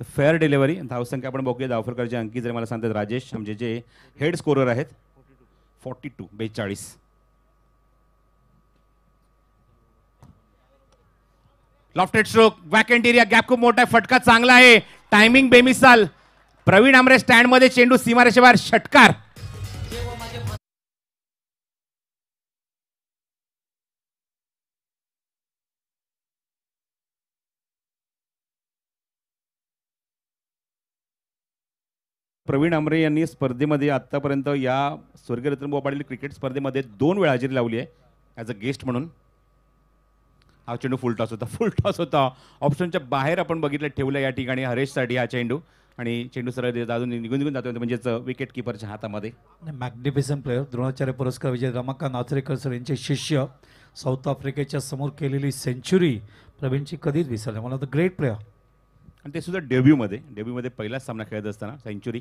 the fair delivery धावसंख्या आपण बघूया धावफरकरचे अंकी जर मला सांगतात राजेश म्हणजे जे हेड स्कोरर आहेत फॉर्टी टू बेचाळीस lofted stroke and area gap खूप मोठा फटका चांगला आहे टायमिंग बेमिसाल प्रवीण आमरे मध्ये चेंडू सीमारेषेबाहेर षटकार प्रवीण आमरे यांनी स्पर्धेमध्ये आतापर्यंत या स्वर्गीय बोपाडील क्रिकेट स्पर्धेमध्ये दोन वेळा हजेरी लावली आहे ॲज अ गेस्ट म्हणून हा चेंडू फुल टॉस होता फुल टॉस होता ऑप्शनच्या बाहेर आपण बघितलं ठेवलं या ठिकाणी हरेशसाठी हा चेंडू आणि चेंडू सरळ अजून निघून निघून जातो म्हणजे म्हणजेच विकेट किपरच्या हातामध्ये मॅग्निफिसन प्लेअर द्रोणाचार्य पुरस्कार विजय रमाकांत आचरेकर सर यांचे शिष्य साऊथ आफ्रिकेच्या समोर केलेली सेंचुरी प्रवीणची कधीच विसरले मला तर ग्रेट प्लेअर आणि ते सुद्धा डेब्यूमध्ये डेब्यूमध्ये पहिलाच सामना खेळत असताना सेंचुरी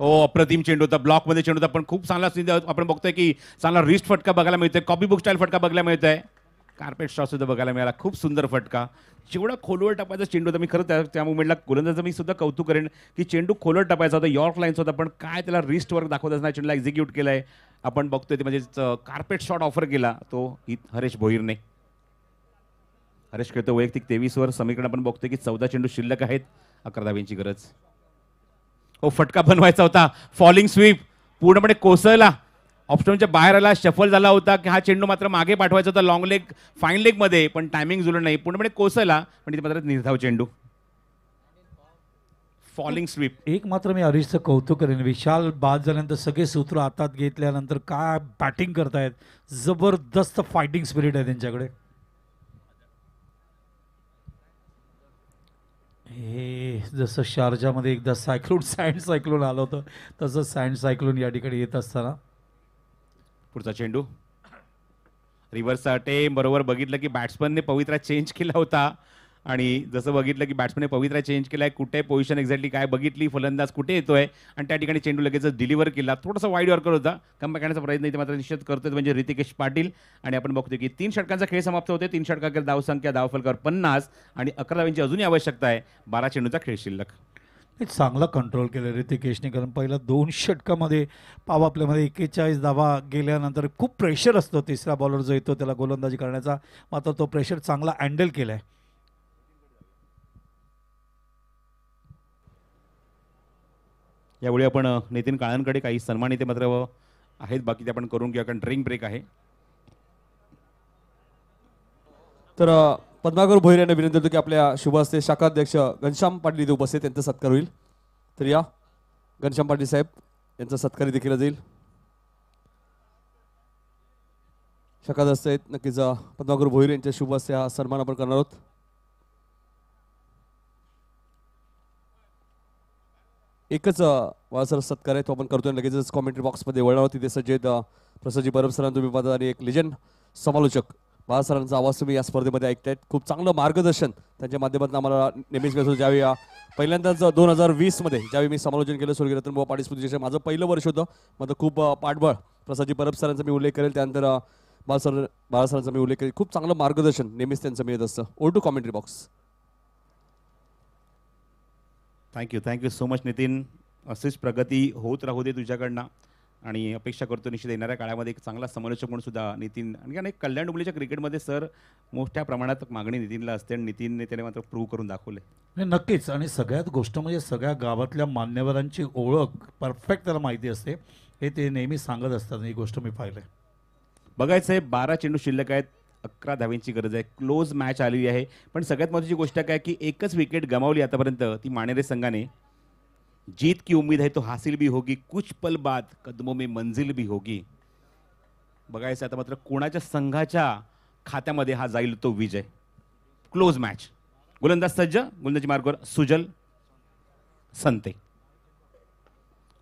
ओ हो, अप्रतिम चेंडू होता ब्लॉकमध्ये चेंडू होता पण खूप चांगला आपण बघतोय की चांगला रिस्ट फटका बघायला मिळतोय कॉपी बुक स्टाईल फटका बघायला मिळतोय कार्पेट शॉट सुद्धा बघायला मिळाला खूप सुंदर फटका जेवढा खोलवर टपायचा चेंडू होता मी खरं त्या त्या मुवमेंटला मी सुद्धा कौतुक करेन की चेंडू खोलवर टपायचा होता यॉर्क लाईन्स होता पण काय त्याला रिस्ट वर्क दाखवत असताना चेंडूला एक्झिक्यूट केलाय आहे आपण बघतोय ते म्हणजे कार्पेट शॉट ऑफर केला तो हरेश भोईरने हरेश खेळतो वैयक्तिक तेवीसवर समीकरण आपण बघतोय की चौदा चेंडू शिल्लक आहेत अकरा धावींची गरज हो फटका बनवायचा होता फॉलिंग स्वीप पूर्णपणे कोसळला ऑप्शनच्या बाहेर आला शफल झाला होता की हा चेंडू मात्र मागे पाठवायचा होता लॉंग लेग फाईन लेगमध्ये पण टायमिंग जुळलं नाही पूर्णपणे कोसळला पण तिथे मात्र निर्धाव चेंडू फॉलिंग स्वीप एक मात्र मी हरीशचं कौतुक करेन विशाल बाद झाल्यानंतर सगळे सूत्र हातात घेतल्यानंतर काय बॅटिंग करतायत जबरदस्त फायटिंग स्पिरिट आहे त्यांच्याकडे हे जसं शारजामध्ये एकदा सायक्लोन सँड सायक्लोन आलं होतं तसं सायन्स सायक्लोन या ठिकाणी येत असताना पुढचा चेंडू रिव्हर्सचा बरोबर बघितलं की बॅट्समनने पवित्रा चेंज केला होता आणि जसं बघितलं की बॅट्समनने पवित्रा चेंज केलाय आहे कुठे पोझिशन एक्झॅक्टली काय बघितली फलंदाज कुठे येतो आहे आणि त्या ठिकाणी चेंडू लगेच डिलिव्हर केला थोडासा वाईड वर्कर होता कमबॅक करण्याचा प्रयत्न इथे मात्र निश्चित करतोय म्हणजे ऋतिकेश पाटील आणि आपण बघतो की तीन षटकांचा खेळ समाप्त होते तीन दाव धावसंख्या धावफलकावर पन्नास आणि अकरा अजूनही आवश्यकता आहे बारा चेंडूचा खेळ शिल्लक चांगला कंट्रोल केलं ऋतिकेशने कारण पहिला दोन षटकामध्ये पाव आपल्यामध्ये एक्केचाळीस धावा गेल्यानंतर खूप प्रेशर असतो तिसरा बॉलर जो येतो त्याला गोलंदाजी करण्याचा मात्र तो प्रेशर चांगला हँडल केला आहे यावेळी आपण नितीन काळांकडे काही सन्मानित मात्र आहेत बाकी ते आपण करून घ्या कारण ड्रिंक ब्रेक आहे तर पद्माकर भोईर यांना विनंती होतो की आपल्या शुभास्ते शाखाध्यक्ष घनश्याम पाटील इथे उपस्थित त्यांचा सत्कार होईल तर या घनश्याम पाटील साहेब यांचा सत्कार इथे केला जाईल शाखाध्यक्ष आहेत नक्कीच पद्माकर भोईर यांच्या शुभहस्ते हा सन्मान आपण करणार आहोत एकच वाळसर सत्कार आहे तो आपण करतोय लगेचच कॉमेंट्री बॉक्समध्ये वळणार तिथे सज्जेत प्रसादजी बरब सरांना तुम्ही पाहता आणि एक लेजंड समालोचक बाळासाहेबांचा आवाज तुम्ही या स्पर्धेमध्ये ऐकतायत खूप चांगलं मार्गदर्शन त्यांच्या माध्यमातून आम्हाला नेहमीच मिळतो ज्यावेळी पहिल्यांदाच दोन हजार वीसमध्ये ज्यावेळी मी समालोचन केलं तर बुवा पाटील स्मृतीचे माझं पहिलं वर्ष होतं माझं खूप पाठबळ प्रसादजी परब सरांचा मी उल्लेख करेल त्यानंतर बाळासर बाळासाहेबांचा मी उल्लेख करेल खूप चांगलं मार्गदर्शन नेहमीच त्यांचं मिळत असतं ओ to commentary box thank you thank you so much Nitin असेच प्रगती होत राहू दे तुझ्याकडनं आणि अपेक्षा करतो निश्चित येणाऱ्या काळामध्ये एक चांगला समालोचक म्हणून सुद्धा नितीन आणि अनेक कल्याण डुबलीच्या क्रिकेटमध्ये सर मोठ्या प्रमाणात मागणी नितीनला असते आणि नितीनने त्याने मात्र प्रूव्ह करून दाखवले नक्कीच आणि सगळ्यात गोष्ट म्हणजे सगळ्या गावातल्या मान्यवरांची ओळख परफेक्ट त्याला माहिती असते हे ते नेहमी सांगत असतात ही गोष्ट मी पाहिलं बघायचं आहे बारा चेंडू शिल्लक आहेत अकरा धावींची गरज आहे क्लोज मॅच आलेली आहे पण सगळ्यात महत्त्वाची गोष्ट काय की एकच विकेट गमावली आतापर्यंत ती मानेरे संघाने जीत की उम्मीद है तो हासिल भी होगी कुछ पल बाद कदमों में मंजिल भी होगी बघायचं आता मात्र कोणाच्या संघाच्या खात्यामध्ये हा जाईल तो विजय क्लोज मॅच गोलंदाज सज्ज गोलंदाजी मार्गवर सुजल संते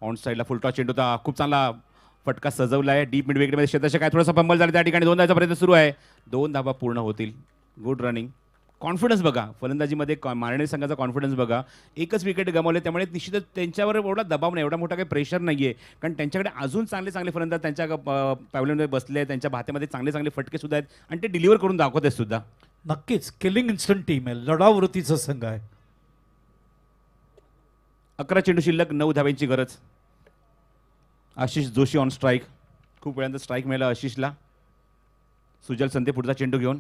ऑन साईडला फुलटॉस चेंडू होता खूप चांगला फटका सजवला आहे डीप मिड विकेटमध्ये काय थोडासा पंबल झाला त्या ठिकाणी दोन धावाचा प्रयत्न सुरू आहे दोन धावा पूर्ण होतील गुड रनिंग कॉन्फिडन्स बघा फलंदाजीमध्ये कॉ मारणे संघाचा कॉन्फिडन्स बघा एकच विकेट गमावले त्यामुळे निश्चितच त्यांच्यावर एवढा दबाव नाही एवढा मोठा काही प्रेशर नाही आहे कारण त्यांच्याकडे अजून चांगले चांगले फलंदाज त्यांच्या पॅव्हलमध्ये बसले त्यांच्या भातेमध्ये चांगले चांगले फटके सुद्धा आहेत आणि ते डिलिव्हर करून दाखवत आहेत सुद्धा नक्कीच किलिंग इन्स्टंट टीम आहे लढावृत्तीचा संघ आहे अकरा चेंडू शिल्लक नऊ धाव्यांची गरज आशिष जोशी ऑन स्ट्राईक खूप वेळानंतर स्ट्राईक मिळाला आशिषला सुजल संते पुढचा चेंडू घेऊन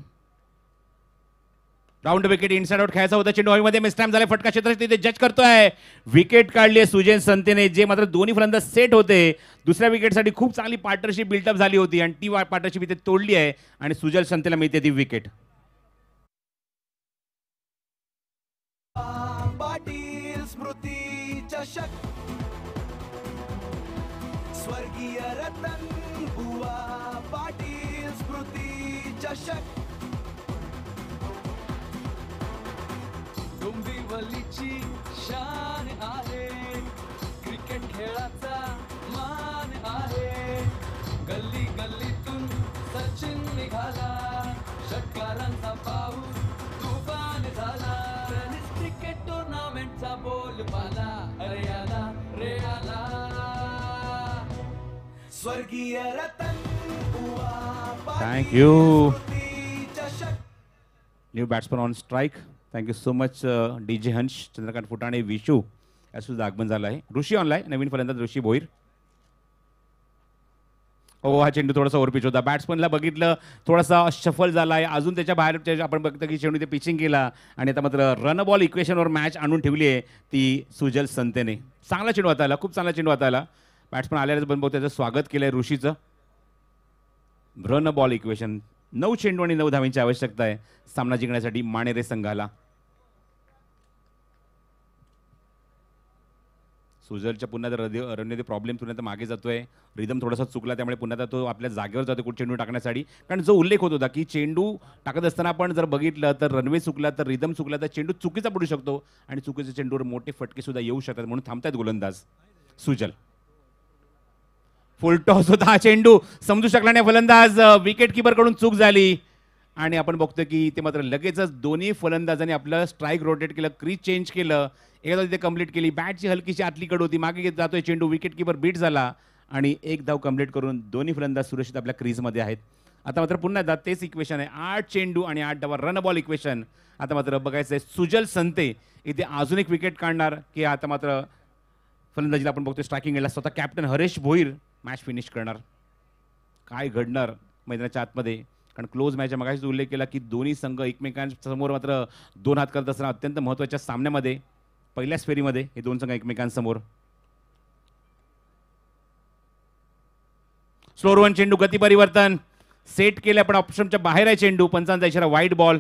राऊंड विकेट इनसाइड आउट खेळायचा होता चेंडू हवेमध्ये टाइम झाले फटका क्षेत्र तिथे जज करतोय विकेट काढली सुजेन सुजन संतेने जे मात्र दोन्ही फलंदाज सेट होते दुसऱ्या विकेटसाठी खूप चांगली पार्टनरशिप बिल्डअप झाली होती आणि ती पार्टनरशिप इथे तोडली आहे आणि सुजल संतेला मिळते ती विकेट स्वर्गीय रतन बुवा पाटील स्मृती चषक खेळणाऱ्यांचा पाऊस तुफान झाला टेनिस क्रिकेट टुर्नामेंटचा बोल पाला अरे आला रे आला स्वर्गीय Ratan you new batsman on strike thank you so much D J हंश चंद्रकांत फुटाणे विशू यासुद्धा आगमन झालं आहे ऋषी ऑनलाय नवीन पर्यंत ऋषी भोईर ओ हा चेंडू थोडासा पिच होता बॅट्समनला बघितलं थोडासा शफल झाला आहे अजून त्याच्या बाहेर आपण बघतो की चेंडू ते पिचिंग केला आणि आता मात्र रन बॉल इक्वेशनवर मॅच आणून ठेवली आहे ती सुजल संतेने चांगला चेंडू आता आला खूप चांगला चेंडू आता आला बॅट्समन आल्याचं पण त्याचं स्वागत केलं आहे ऋषीचं रन बॉल इक्वेशन नऊ चेंडू आणि नऊ धावींची आवश्यकता आहे सामना जिंकण्यासाठी मानेरे संघाला सुजलच्या पुन्हा तर हृदय प्रॉब्लेम पुन्हा तर मागे जातोय रिदम थोडासा चुकला त्यामुळे पुन्हा तो आपल्या जागेवर जातो कुठे चेंडू टाकण्यासाठी कारण जो उल्लेख होत होता की चेंडू टाकत असताना आपण जर बघितलं तर रनवे चुकला तर रिदम चुकला तर चेंडू चुकीचा पडू शकतो आणि चुकीच्या चेंडूवर मोठे फटके सुद्धा येऊ शकतात म्हणून थांबतात गोलंदाज सुजल फुलटॉस होता हा चेंडू समजू शकला नाही फलंदाज विकेट कडून चूक झाली आणि आपण बघतो की ते मात्र लगेचच दोन्ही फलंदाजांनी आपलं स्ट्राईक रोटेट केलं क्रीज चेंज केलं एकदा तिथे कंप्लीट केली बॅटची हलकीशी कड होती मागे घेत जातोय चेंडू विकेट किपर बीट झाला आणि एक धाव कंप्लीट करून दोन्ही फलंदाज सुरक्षित आपल्या क्रीजमध्ये आहेत आता मात्र पुन्हा एकदा तेच इक्वेशन आहे आठ चेंडू आणि आठ डावा रन बॉल इक्वेशन आता मात्र बघायचं आहे सुजल संते इथे अजून एक विकेट काढणार की आता मात्र फलंदाजीला आपण बघतो स्ट्रायकिंगला स्वतः captain Haresh Bhoir match finish करणार काय घडणार मैदानाच्या आतमध्ये कारण क्लोज मॅच आहे उल्लेख केला की दोन्ही संघ एकमेकांसमोर मात्र दोन हात करत असताना अत्यंत महत्त्वाच्या सामन्यामध्ये पहिल्याच फेरीमध्ये हे दोन संघ एकमेकांसमोर वन चेंडू गती परिवर्तन सेट केले पण ऑप्शनच्या बाहेर आहे चेंडू पंचांचा इशारा वाईट बॉल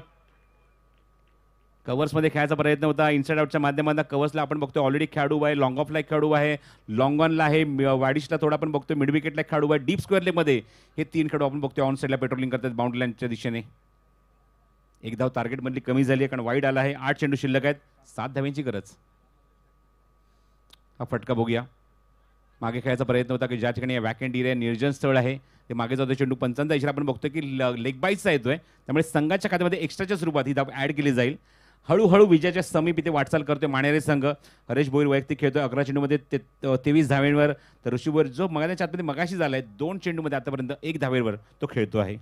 कवर्समध्ये खेळायचा प्रयत्न होता इन्साइड आउटच्या माध्यमातून कवर्सला आपण बघतो ऑलरेडी खेळाडू आहे लॉंग ऑफला एक खेळाडू आहे लॉंग ऑनला आहे वाडिशला थोडा आपण बघतो मिड विकेटला एक खेळाडू आहे डीप स्क्वेअर हे तीन खेळाडू आपण बघतो ऑन साईडला पेट्रोलिंग करतात बाउंड्री लाईनच्या दिशेने एकदा धाव हो, टार्गेटमधली कमी झाली आहे कारण वाईड आला आहे आठ चेंडू शिल्लक आहेत सात धाव्यांची गरज हा फटका बघूया मागे खेळायचा प्रयत्न होता की ज्या ठिकाणी वॅकेंट एरिया निर्जन स्थळ आहे ते मागे जातो चेंडू पंचांचा इशारा आपण बघतो की लेग बाईजचा येतोय त्यामुळे संघाच्या खात्यामध्ये एक्स्ट्राच्या स्वरूपात ही धाव ॲड केली जाईल हळूहळू विजयाच्या समीप इथे वाटचाल करतोय मानेरे संघ हरेश भोईर वैयक्तिक खेळतोय अकरा चेंडूमध्ये ते तेवीस धावेंवर तर ऋषीवर जो मगाच्या आतमध्ये मगाशी झालाय दोन चेंडूमध्ये आतापर्यंत एक धावेवर तो खेळतो आहे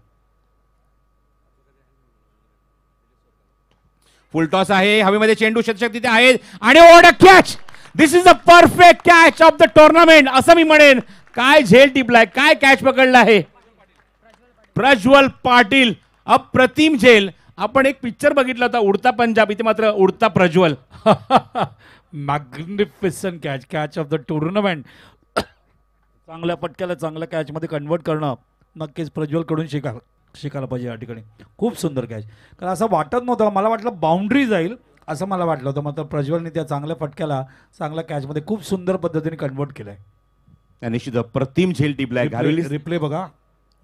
फुल टॉस आहे हवेमध्ये चेंडू शतशक तिथे आहेत आणि ओडा catch this is a perfect catch of the tournament असं मी म्हणेन काय झेल टिपलाय काय कॅच पकडला आहे प्रज्वल पाटील अप्रतिम झेल आपण एक पिक्चर बघितला होता उडता पंजाब इथे मात्र उडता Prajwal magnificent catch catch of the tournament चांगल्या पटक्याला चांगल्या कॅचमध्ये कन्वर्ट करणं नक्कीच प्रज्वलकडून शिका शिकायला पाहिजे या ठिकाणी खूप सुंदर कॅच कारण असं वाटत नव्हतं मला वाटलं बाउंड्री जाईल असं मला वाटलं होतं मात्र प्रज्वलने त्या चांगल्या फटक्याला चांगल्या कॅचमध्ये खूप सुंदर पद्धतीने कन्वर्ट केलं आहे निश्चित प्रतिम झेल टिपलाय रिप्ले बघा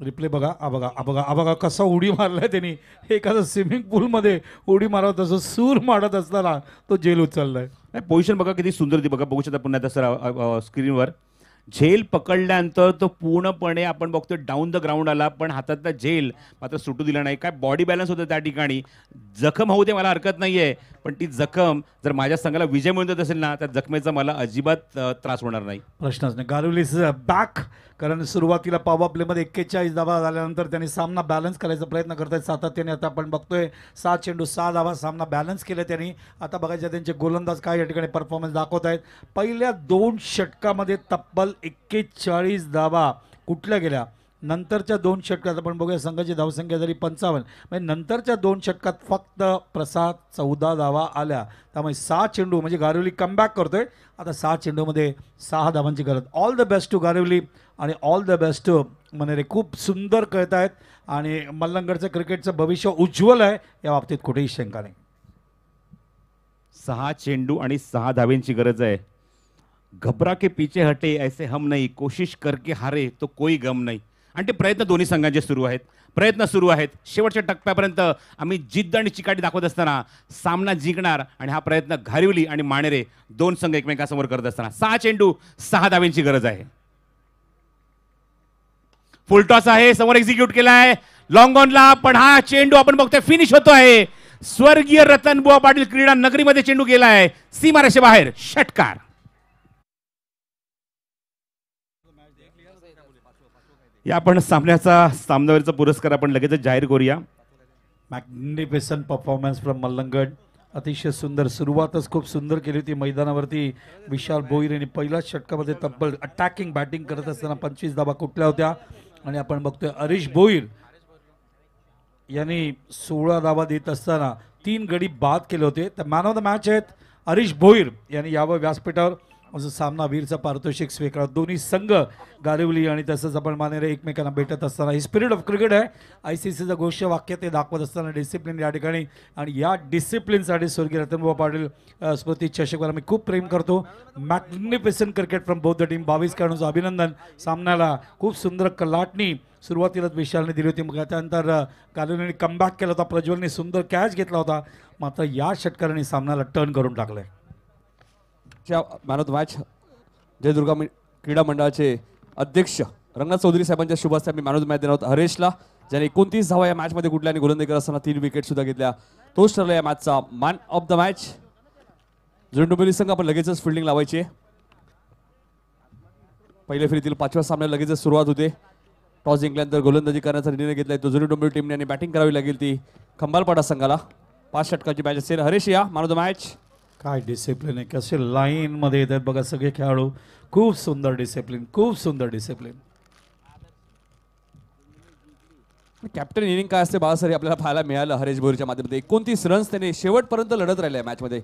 रिप्ले बघा आ बघा आ बघा आ बघा कसा उडी मारला आहे त्यांनी एखादा स्विमिंग पूलमध्ये उडी मारत असं सूर मारत असताना तो जेल उचललाय नाही पोझिशन बघा किती सुंदर ती बघा बघू शकता पुन्हा तसं स्क्रीनवर झेल पकडल्यानंतर तो पूर्णपणे आपण बघतो डाऊन द ग्राउंड आला पण हातातला झेल मात्र सुटू दिला नाही काय बॉडी बॅलन्स होतं त्या ठिकाणी जखम होऊ दे मला हरकत नाही आहे पण ती जखम जर माझ्या संघाला विजय मिळत असेल ना त्या जखमेचा मला अजिबात त्रास होणार नाही प्रश्नच नाही गारुलीस बॅक कारण सुरुवातीला पावा प्लेमध्ये एक्केचाळीस धावा झाल्यानंतर त्यांनी सामना बॅलन्स करायचा प्रयत्न करत आहेत सातत्याने आता आपण बघतोय सात चेंडू सहा धावा सामना बॅलन्स केला त्यांनी आता बघायच्या त्यांचे गोलंदाज काय या ठिकाणी परफॉर्मन्स दाखवत आहेत पहिल्या दोन षटकामध्ये तब्बल एक्केचाळीस धावा कुठल्या गेल्या नंतरच्या दोन षटकात आपण बघूया संघाची धावसंख्या झाली पंचावन्न म्हणजे नंतरच्या दोन षटकात फक्त प्रसाद चौदा धावा आल्या त्यामुळे सहा चेंडू म्हणजे गारिवली कमबॅक करतोय आता सहा चेंडूमध्ये सहा धावांची गरज ऑल द बेस्ट टू गारिवली आणि ऑल द बेस्ट टू रे खूप सुंदर कळत आहेत आणि मल्लंगडचं क्रिकेटचं भविष्य उज्ज्वल आहे या बाबतीत कुठेही शंका नाही सहा चेंडू आणि सहा धाव्यांची गरज आहे घबरा के पीछे हटे ऐसे हम नाही कोशिश करके हारे तो कोई गम नाही आणि ते प्रयत्न दोन्ही संघांचे सुरू आहेत प्रयत्न सुरू आहेत शेवटच्या टप्प्यापर्यंत आम्ही जिद्द आणि चिकाटी दाखवत असताना सामना जिंकणार आणि हा प्रयत्न घारिवली आणि मानेरे दोन संघ एकमेकांसमोर करत असताना सहा चेंडू सहा धाव्यांची गरज आहे फुलटॉस आहे समोर एक्झिक्यूट केला आहे लॉंग ऑनला पण हा चेंडू आपण बघतोय फिनिश होतो आहे स्वर्गीय रतन बुवा पाटील क्रीडा नगरीमध्ये चेंडू गेला आहे बाहेर षटकार या आपण सामन्याचा सामनावरचा पुरस्कार आपण लगेच जाहीर करूया मॅग्निफिसंट परफॉर्मन्स फ्रॉम मल्लंगड अतिशय सुंदर सुरुवातच खूप सुंदर केली होती मैदानावरती विशाल भोईर यांनी पहिल्याच षटकामध्ये तब्बल अटॅकिंग बॅटिंग करत असताना पंचवीस धाबा कुठल्या होत्या आणि आपण बघतोय अरिश भोईर यांनी सोळा धावा देत असताना तीन गडी बाद केले होते तर मॅन ऑफ द मॅच आहेत अरिश भोईर यांनी यावं व्यासपीठावर असं वीरचा पारितोषिक स्वीकार दोन्ही संघ गारिवली आणि तसंच आपण मानेरे एकमेकांना भेटत असताना ही स्पिरिट ऑफ क्रिकेट आहे आय सी सीचं गोष्ट वाक्य ते दाखवत असताना डिसिप्लिन या ठिकाणी आणि या डिसिप्लिनसाठी स्वर्गीय रतनबा पाटील स्मृती चषकवर मी खूप प्रेम करतो magnificent cricket from Bauddh team बावीस खेळाडूंचं अभिनंदन सामन्याला खूप सुंदर कलाटणी सुरुवातीलाच विशालने दिली होती मग त्यानंतर कालिनीने कमबॅक केला होता प्रज्वलने सुंदर कॅच घेतला होता मात्र या षटकाराने सामन्याला टर्न करून टाकलं आहे च्या man of the match Jaidurga क्रीडा मंडळाचे अध्यक्ष रंगनाथ चौधरी साहेबांच्या शुभास्ते मी मॅन ऑफ द मॅच देणार आहोत हरेशला ज्याने एकोणतीस धावा या मॅचमध्ये कुठल्या आणि गोलंदाजी असताना तीन विकेट सुद्धा घेतल्या तोच ठरला या मॅचचा मॅन ऑफ द मॅच झुंडुबिली संघ आपण लगेचच फिल्डिंग लावायची पहिल्या फेरीतील पाचव्या सामन्याला लगेचच सुरुवात होते टॉस जिंकल्यानंतर गोलंदाजी करण्याचा निर्णय घेतला तो जुनी डोंबिवली टीमने आणि बॅटिंग करावी लागेल ती खंबालपाडा संघाला पाच षटकाची मॅच असेल हरेश या मॅन ऑफ द मॅच काय डिसिप्लिन आहे कसे लाईनमध्ये येतात बघा सगळे खेळाडू खूप सुंदर डिसिप्लिन खूप सुंदर डिसिप्लिन कॅप्टन इनिंग काय असते बाळासाहेब आपल्याला पाहायला मिळालं हरेश बोरीच्या माध्यमात एकोणतीस रन्स त्याने शेवटपर्यंत लढत राहिले मॅचमध्ये